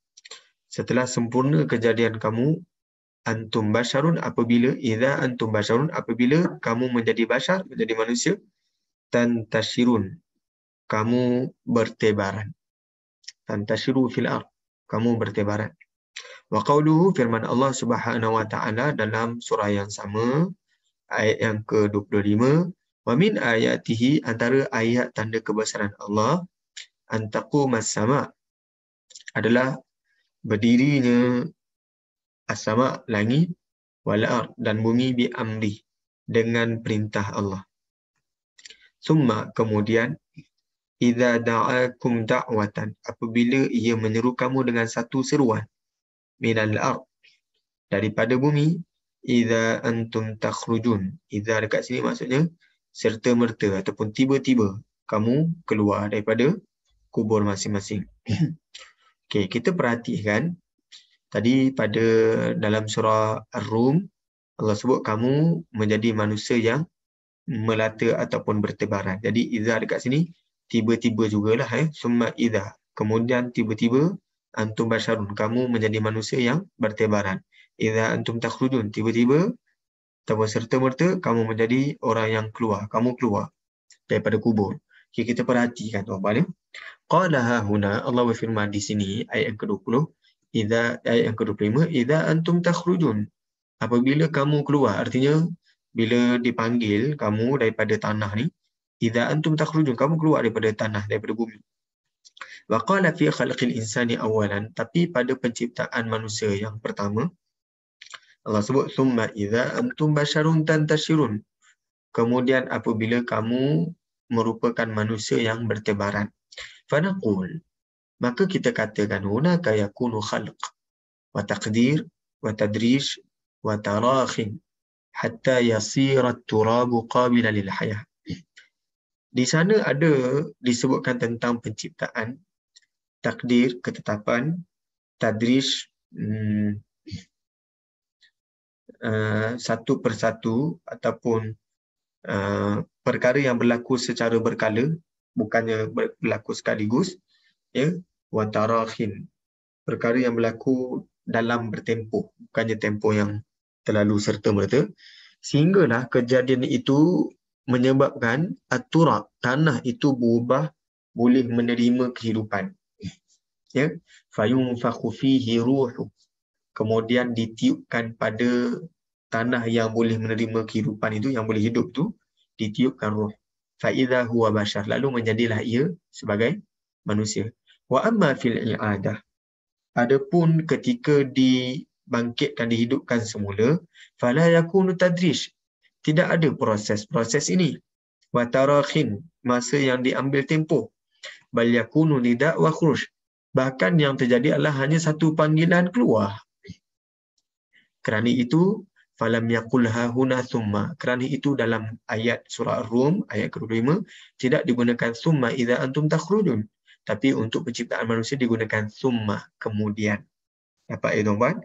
setelah sempurna kejadian kamu antum basharun apabila idza antum basharun apabila kamu menjadi bashar menjadi manusia tan tashirun kamu bertebaran. Tantashiru fil ar. Kamu bertebaran. Wa qawluhu firman Allah subhanahu wa ta'ala dalam surah yang sama. Ayat yang ke-25. Wa min ayatihi antara ayat tanda kebesaran Allah. Antaku mas sama adalah berdirinya asama langit wal ar dan bumi bi amri dengan perintah Allah. Summa kemudian idza da'akum da'watan apabila ia menyeru kamu dengan satu seruan minal ard daripada bumi Iza antum takhrujun idza dekat sini maksudnya serta merta ataupun tiba-tiba kamu keluar daripada kubur masing-masing Okay, kita perhatikan tadi pada dalam surah ar-rum Allah sebut kamu menjadi manusia yang melata ataupun bertebaran. Jadi izah dekat sini tiba-tiba jugalah eh summa idza kemudian tiba-tiba antum basharun kamu menjadi manusia yang bertebaran idza antum takhrujun tiba-tiba tanpa serta merta kamu menjadi orang yang keluar kamu keluar daripada kubur okay, kita perhatikan tuan-tuan oh, ya qala ha huna Allah berfirman di sini ayat yang ke-20 idza ayat yang ke-25 idza antum takhrujun apabila kamu keluar artinya bila dipanggil kamu daripada tanah ni idza antum takhrujun kamu keluar daripada tanah daripada bumi wa qala fi khalqil insani awalan tapi pada penciptaan manusia yang pertama Allah sebut summa idza antum basharun tantashirun kemudian apabila kamu merupakan manusia yang bertebaran fanaqul maka kita katakan hunaka yakunu khalq wa taqdir wa tadrij wa tarakhin hatta yasira turabu qabila lil hayah di sana ada disebutkan tentang penciptaan, takdir, ketetapan, tadris, hmm, uh, satu persatu ataupun uh, perkara yang berlaku secara berkala, bukannya berlaku sekaligus, ya, watarahin, perkara yang berlaku dalam bertempoh, bukannya tempoh yang terlalu serta-merta, sehinggalah kejadian itu menyebabkan aturak tanah itu berubah boleh menerima kehidupan ya fayum fihi ruhu kemudian ditiupkan pada tanah yang boleh menerima kehidupan itu yang boleh hidup tu ditiupkan ruh fa idza huwa bashar lalu menjadilah ia sebagai manusia wa amma fil i'adah adapun ketika dibangkitkan dihidupkan semula fala yakunu tadrish tidak ada proses-proses ini. Watarakhin, masa yang diambil tempoh. Balyakunu nidak wa khurus. Bahkan yang terjadi adalah hanya satu panggilan keluar. Kerana itu, falam yakulha huna thumma. Kerana itu dalam ayat surah Rum, ayat ke-25, tidak digunakan thumma idha antum takhrujun. Tapi untuk penciptaan manusia digunakan thumma, kemudian. Dapat ya, Tuan-Tuan?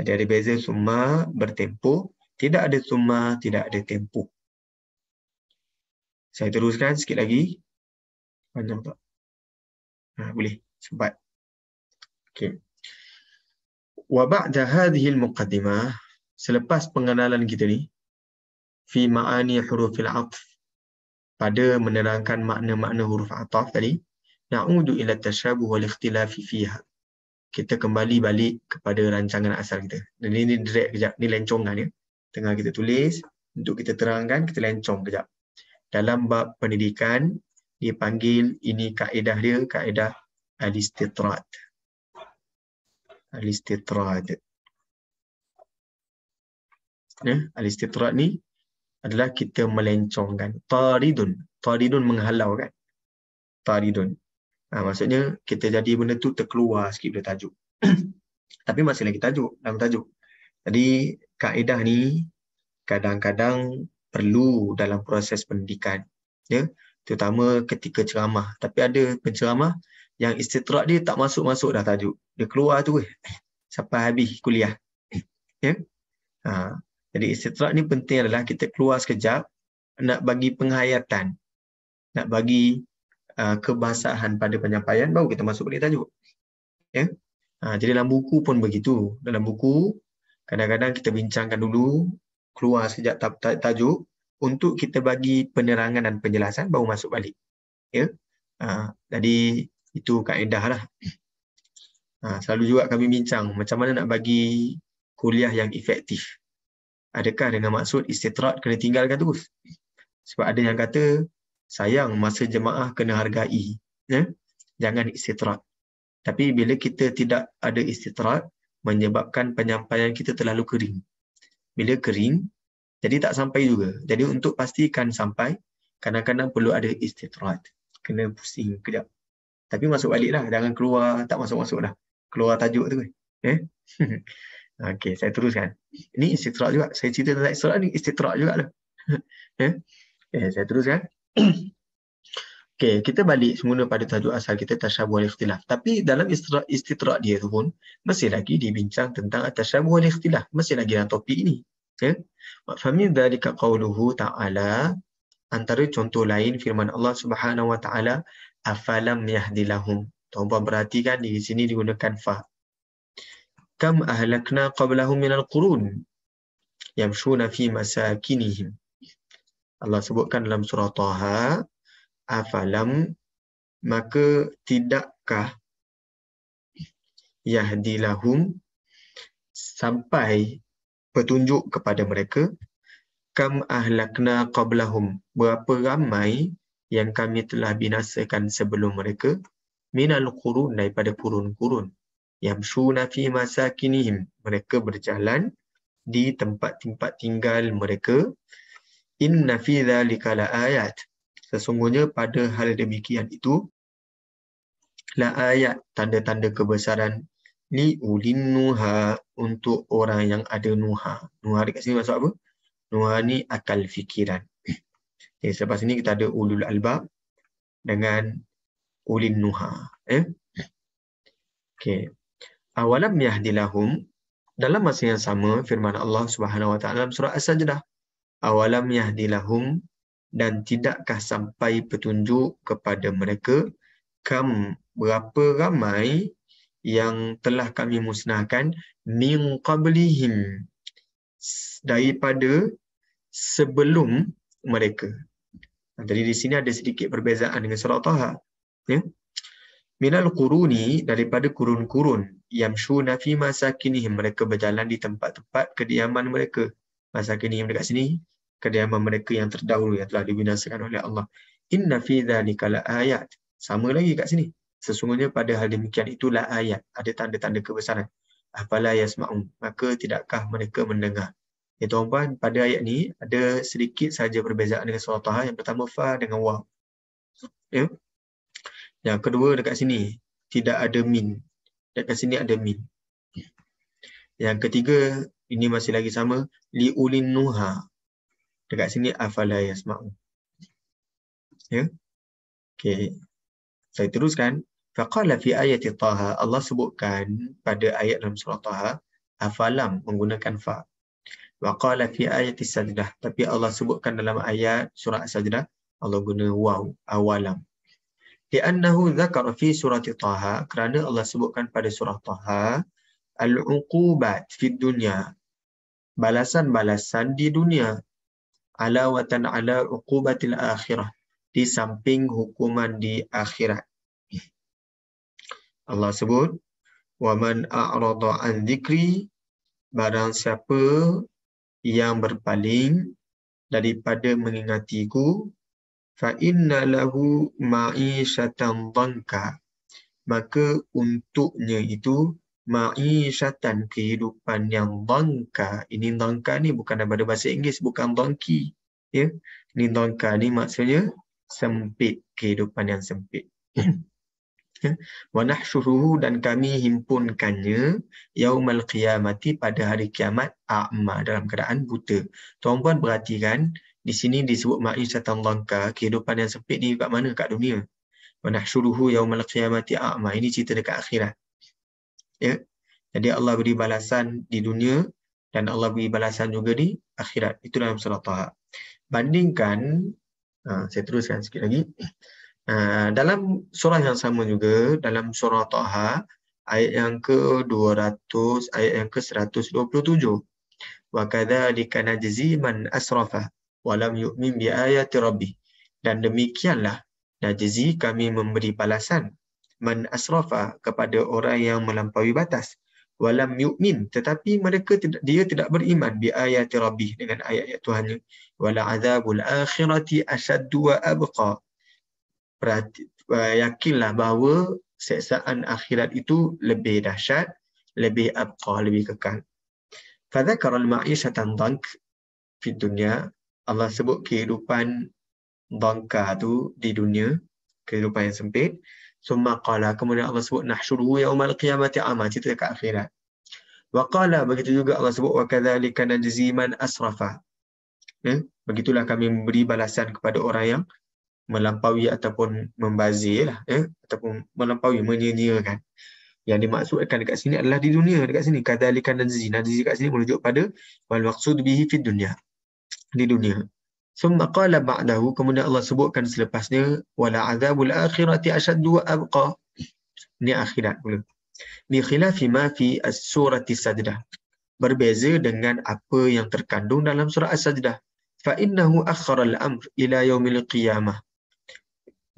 ada beza summa bertempo tidak ada tuma, tidak ada tempo. Saya teruskan sikit lagi. Panjang tak? Ha, boleh, sempat. Okay. Wa ba'da hadhihi al-muqaddimah, selepas pengenalan kita ni fi ma'ani hurufil 'athf pada menerangkan makna-makna huruf ataf tadi, na'udu ila tashabu wal ikhtilaf fiha. Kita kembali balik kepada rancangan asal kita. Dan ini direct kejap, Ini lencongan ya tengah kita tulis untuk kita terangkan kita lencong kejap dalam bab pendidikan dia panggil ini kaedah dia kaedah alistitrat alistitrat ya alistitrat ni adalah kita melencongkan taridun taridun menghalau kan taridun ha, maksudnya kita jadi benda tu terkeluar sikit bila tajuk tapi masih lagi tajuk dalam tajuk jadi kaedah ni kadang-kadang perlu dalam proses pendidikan ya terutama ketika ceramah tapi ada penceramah yang istitrak dia tak masuk-masuk dah tajuk dia keluar tu eh sampai habis kuliah ya ha. jadi istitrak ni penting adalah kita keluar sekejap nak bagi penghayatan nak bagi uh, kebasahan pada penyampaian baru kita masuk balik tajuk ya ha. jadi dalam buku pun begitu dalam buku kadang-kadang kita bincangkan dulu keluar sejak tajuk untuk kita bagi penerangan dan penjelasan baru masuk balik ya ha, jadi itu kaedah lah ha, selalu juga kami bincang macam mana nak bagi kuliah yang efektif adakah dengan maksud istitrat kena tinggalkan terus sebab ada yang kata sayang masa jemaah kena hargai ya jangan istitrat tapi bila kita tidak ada istitrat menyebabkan penyampaian kita terlalu kering. Bila kering, jadi tak sampai juga. Jadi untuk pastikan sampai, kadang-kadang perlu ada istirahat. Kena pusing kejap. Tapi masuk baliklah, Jangan keluar, tak masuk-masuk dah. Keluar tajuk tu. Kan. Eh? Okey, saya teruskan. Ini istirahat juga. Saya cerita tentang istirahat ni istirahat juga lah. eh? eh, saya teruskan. Okay, kita balik semula pada tajuk asal kita tashabuh al-ikhtilaf. Tapi dalam istitra dia tu pun masih lagi dibincang tentang tashabuh al-ikhtilaf. Masih lagi dalam topik ini. Okay. Ya. Famin dhalika qawluhu ta'ala antara contoh lain firman Allah subhanahu wa ta'ala afalam yahdilahum. Tuan-tuan perhatikan di sini digunakan fa. Kam ahlakna qablahum minal qurun yamshuna fi masakinihim. Allah sebutkan dalam surah Taha afalam maka tidakkah yahdilahum sampai petunjuk kepada mereka kam ahlakna qablahum berapa ramai yang kami telah binasakan sebelum mereka minal qurun daripada kurun purun yamshuna fi masakinihim mereka berjalan di tempat-tempat tinggal mereka inna fi dhalika la ayat Sesungguhnya pada hal demikian itu la ayat tanda-tanda kebesaran ni ulin nuha untuk orang yang ada nuha. Nuha dekat sini maksud apa? Nuha ni akal fikiran. Okay, eh, selepas ini kita ada ulul albab dengan ulin nuha. Eh? Okay. Awalam yahdilahum dalam masa yang sama firman Allah Subhanahu wa taala dalam surah As-Sajdah. Awalam yahdilahum dan tidakkah sampai petunjuk kepada mereka kam berapa ramai yang telah kami musnahkan min qablihim daripada sebelum mereka. Ha, jadi di sini ada sedikit perbezaan dengan surah Taha. Ya. Minal quruni daripada kurun-kurun yang yamshuna fi masakinihim mereka berjalan di tempat-tempat kediaman mereka. Masakinihim dekat sini kediaman mereka yang terdahulu yang telah dibinasakan oleh Allah. Inna fi dhalika la ayat. Sama lagi kat sini. Sesungguhnya pada hal demikian itulah ayat. Ada tanda-tanda kebesaran. Apalah Afala yasma'un. Maka tidakkah mereka mendengar. Ya tuan-puan, pada ayat ni ada sedikit saja perbezaan dengan surah Taha. Yang pertama fa dengan wa. Ya. Yang kedua dekat sini. Tidak ada min. Dekat sini ada min. Ya. Yang ketiga, ini masih lagi sama. Li'ulin nuha dekat sini afala yasma'u ya okey saya teruskan faqala fi ayati taha Allah sebutkan pada ayat dalam surah taha afalam menggunakan fa waqala fi ayati sajdah tapi Allah sebutkan dalam ayat surah sajdah Allah guna waw awalam li'annahu dhakara fi surah taha kerana Allah sebutkan pada surah taha al-uqubat fi dunya balasan-balasan di dunia alawatan ala uqubatil akhirah di samping hukuman di akhirat. Allah sebut wa man a'rada an dhikri barang siapa yang berpaling daripada mengingatiku fa inna lahu ma'isatan dhanka maka untuknya itu ma'isyatan kehidupan yang dangka ini dangka ni bukan daripada bahasa Inggeris bukan donkey ya ini dangka ni maksudnya sempit kehidupan yang sempit ya. Wanah nahshuruhu dan kami himpunkannya yaumal qiyamati pada hari kiamat a'ma dalam keadaan buta tuan-tuan perhatikan di sini disebut ma'isyatan dangka kehidupan yang sempit ni kat mana kat dunia wa nahshuruhu yaumal qiyamati a'ma ini cerita dekat akhirat ya jadi Allah beri balasan di dunia dan Allah beri balasan juga di akhirat itu dalam surah Taha bandingkan uh, saya teruskan sikit lagi uh, dalam surah yang sama juga dalam surah Taha ayat yang ke-200 ayat yang ke-127 wa kadzalika najzi man asrafa wa lam yu'min bi ayati rabbih dan demikianlah najzi kami memberi balasan man asrafa kepada orang yang melampaui batas walam yu'min tetapi mereka tidak, dia tidak beriman bi ayati rabbih dengan ayat-ayat Tuhannya wala azabul akhirati ashaddu wa abqa berarti eh, yakinlah bahawa seksaan akhirat itu lebih dahsyat lebih abqa lebih kekal fadzakara al ma'isatan dank fi dunya Allah sebut kehidupan bangka tu di dunia kehidupan yang sempit summa qala kemudian Allah sebut nahsyuruhu yaumal qiyamati ama cerita dekat akhirat wa qala begitu juga Allah sebut wa kadzalika najzi man asrafa eh? begitulah kami memberi balasan kepada orang yang melampaui ataupun membazirlah eh? ataupun melampaui menyenyiakan yang dimaksudkan dekat sini adalah di dunia dekat sini kadzalika najzi najzi dekat sini merujuk pada wal maqsud bihi fid dunya di dunia Thumma qala ba'dahu, kemudian Allah sebutkan selepasnya, wala azabul akhirati ashaddu wa abqa. Ni akhirat pula. Ni khilafi ma fi as-surati sajdah. Berbeza dengan apa yang terkandung dalam surah as-sajdah. Fa innahu akhara al-amr ila yaumil qiyamah.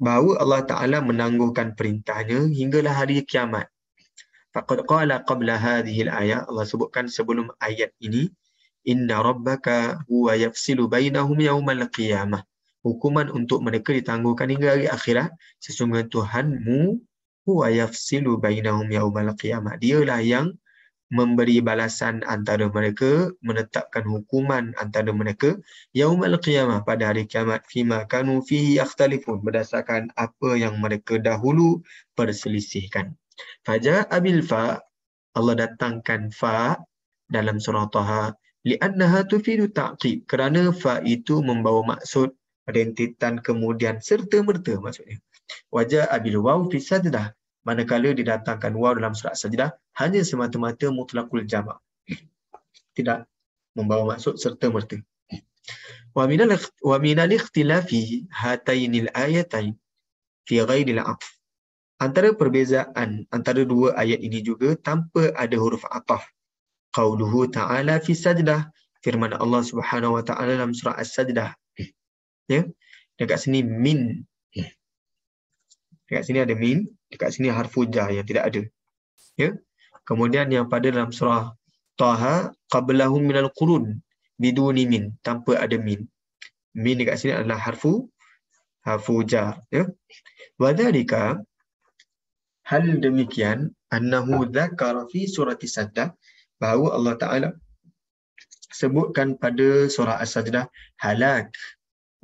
Bahawa Allah Ta'ala menangguhkan perintahnya hinggalah hari kiamat. Faqad qala qabla hadhihi al-aya, Allah sebutkan sebelum ayat ini, inna rabbaka huwa yafsilu bainahum yawmal qiyamah hukuman untuk mereka ditangguhkan hingga hari akhirat sesungguhnya Tuhanmu huwa yafsilu bainahum yawmal qiyamah dialah yang memberi balasan antara mereka menetapkan hukuman antara mereka yaumul qiyamah pada hari kiamat fima kanu fihi ikhtalifun berdasarkan apa yang mereka dahulu perselisihkan fajar abil fa Allah datangkan fa dalam surah taha li'annaha tufidu ta'qib kerana fa itu membawa maksud rentetan kemudian serta merta maksudnya wajah abil waw fi sajdah manakala didatangkan waw dalam surat sajdah hanya semata-mata mutlakul jamak tidak membawa maksud serta merta wa minal wa minal ikhtilafi hatainil ayatain fi ghairil antara perbezaan antara dua ayat ini juga tanpa ada huruf ataf qauluhu ta'ala fi sajdah firman Allah Subhanahu wa ta'ala dalam surah as-sajdah ya dekat sini min dekat sini ada min dekat sini harfu jar yang tidak ada ya kemudian yang pada dalam surah taha min al qurun biduni min tanpa ada min min dekat sini adalah harfu harfu jar ya wadhalika hal demikian annahu dhakara fi surati sajdah bahawa Allah Ta'ala sebutkan pada surah As-Sajdah halak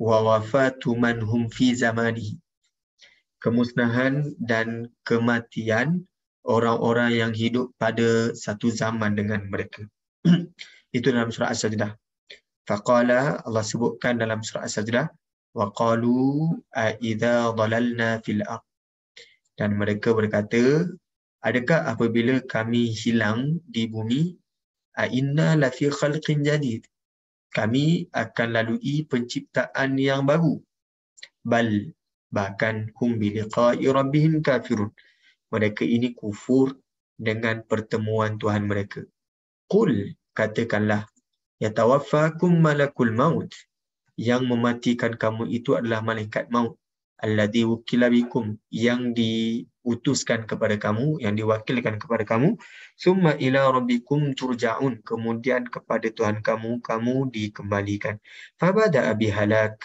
wa wafatu man hum fi zamani kemusnahan dan kematian orang-orang yang hidup pada satu zaman dengan mereka itu dalam surah As-Sajdah faqala Allah sebutkan dalam surah As-Sajdah wa qalu a idza dhalalna fil ardh dan mereka berkata adakah apabila kami hilang di bumi inna lafi khalqin jadid kami akan lalui penciptaan yang baru bal bahkan hum bi liqa'i rabbihim kafirun mereka ini kufur dengan pertemuan Tuhan mereka qul katakanlah yatawaffakum malakul maut yang mematikan kamu itu adalah malaikat maut alladhi wukila yang di utuskan kepada kamu yang diwakilkan kepada kamu summa ila rabbikum turjaun kemudian kepada Tuhan kamu kamu dikembalikan fabada abi halak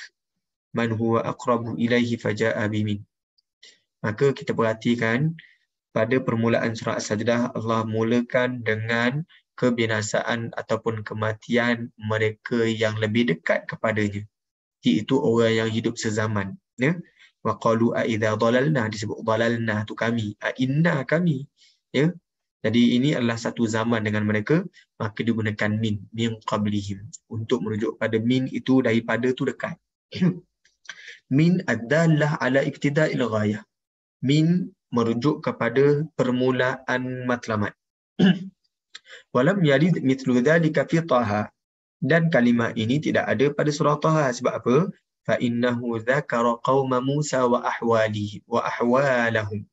man huwa aqrabu ilaihi faja'a bimin maka kita perhatikan pada permulaan surah sajdah Allah mulakan dengan kebinasaan ataupun kematian mereka yang lebih dekat kepadanya iaitu orang yang hidup sezaman ya yeah? wa qalu a idza dalalna disebut dalalna tu kami a inna kami ya jadi ini adalah satu zaman dengan mereka maka digunakan min min qablihim untuk merujuk pada min itu daripada tu dekat min adallah ala iktida'il ghayah min merujuk kepada permulaan matlamat walam yalid mithlu dhalika fi taha dan kalimah ini tidak ada pada surah taha sebab apa فإنه Musa wa Ahwalih wa Ahwalahum.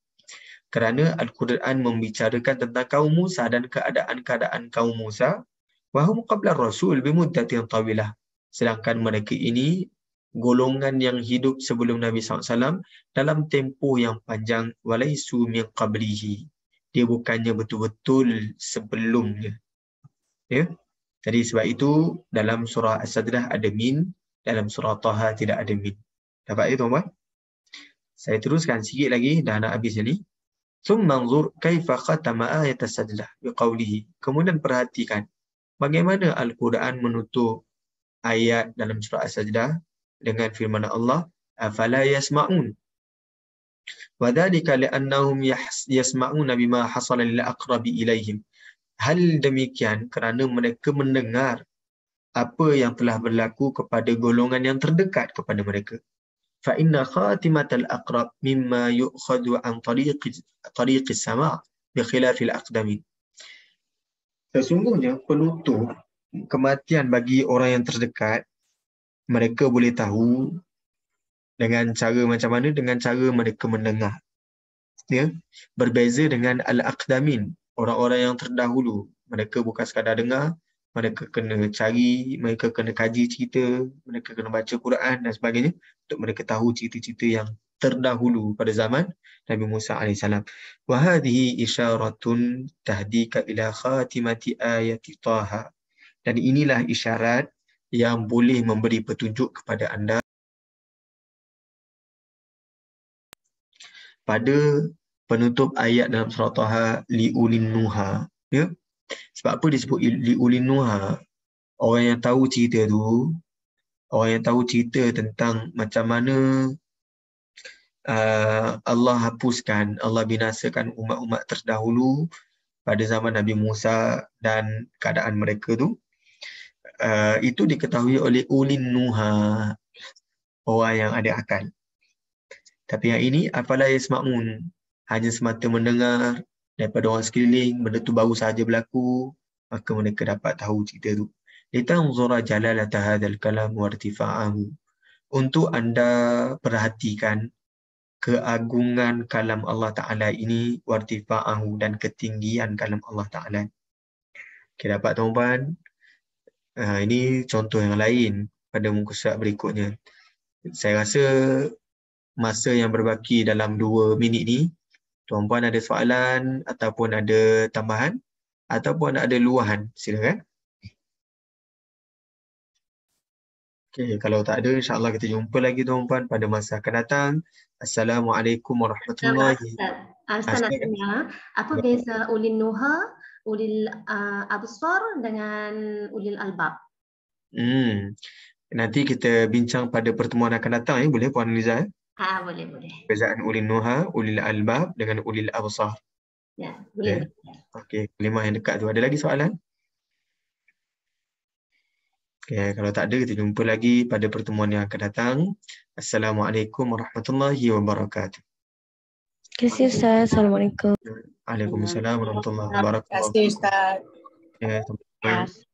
kerana Al-Quran membicarakan tentang kaum Musa dan keadaan-keadaan kaum Musa wahum qabla rasul bimuddatin tawilah sedangkan mereka ini golongan yang hidup sebelum Nabi SAW dalam tempoh yang panjang walaisu min qablihi dia bukannya betul-betul sebelumnya ya jadi sebab itu dalam surah As-Sajdah ada min dalam surah Taha tidak ada min. Dapat ya tuan-tuan? Saya teruskan sikit lagi dah nak habis ni. Thumma nzur kaifa khatama ayat as-sajdah biqawlihi. Kemudian perhatikan bagaimana Al-Quran menutup ayat dalam surah as-sajdah dengan firman Allah afala yasma'un. Wa dhalika li'annahum yasma'un bima hasala lil aqrabi ilaihim. Hal demikian kerana mereka mendengar apa yang telah berlaku kepada golongan yang terdekat kepada mereka. Fa inna khatimatal aqrab mimma yu'khadhu an tariq tariq as-sama' bi khilaf al-aqdamin. Sesungguhnya penutup kematian bagi orang yang terdekat mereka boleh tahu dengan cara macam mana dengan cara mereka mendengar ya berbeza dengan al-aqdamin orang-orang yang terdahulu mereka bukan sekadar dengar mereka kena cari, mereka kena kaji cerita, mereka kena baca Quran dan sebagainya untuk mereka tahu cerita-cerita yang terdahulu pada zaman Nabi Musa AS. وَهَذِهِ إِشَارَةٌ تَهْدِيكَ إِلَى خَاتِمَةِ آيَةِ طَاهَا Dan inilah isyarat yang boleh memberi petunjuk kepada anda pada penutup ayat dalam surah Taha li ulin nuha ya. Sebab apa disebut liulinuha? Orang yang tahu cerita tu, orang yang tahu cerita tentang macam mana uh, Allah hapuskan, Allah binasakan umat-umat terdahulu pada zaman Nabi Musa dan keadaan mereka tu. Uh, itu diketahui oleh ulin nuha orang yang ada akal. Tapi yang ini apalah yasma'un hanya semata mendengar daripada orang sekeliling benda tu baru sahaja berlaku maka mereka dapat tahu cerita tu litanzura jalalata hadzal kalam wa irtifa'ahu untuk anda perhatikan keagungan kalam Allah Ta'ala ini wartifa'ahu dan ketinggian kalam Allah Ta'ala. Okey dapat tuan puan? Uh, ha, ini contoh yang lain pada muka surat berikutnya. Saya rasa masa yang berbaki dalam dua minit ni tuan-puan ada soalan ataupun ada tambahan ataupun ada luahan silakan Okay, kalau tak ada insyaAllah kita jumpa lagi tuan-puan pada masa akan datang. Assalamualaikum warahmatullahi wabarakatuh. Apa beza ulil nuha, ulil uh, absur dengan ulil albab? Hmm. Nanti kita bincang pada pertemuan akan datang. Eh? Boleh Puan Liza? Eh? Ya? Ha boleh boleh. Perbezaan ulil nuha, ulil albab dengan ulil absar. Ya, boleh. Eh, ya. Okey, okay. kelima yang dekat tu ada lagi soalan? Okey. Ya, kalau tak ada kita jumpa lagi pada pertemuan yang akan datang. Assalamualaikum warahmatullahi wabarakatuh. Terima kasih Ustaz. Assalamualaikum. Waalaikumsalam warahmatullahi wabarakatuh. kasih Ustaz. Ya, yeah,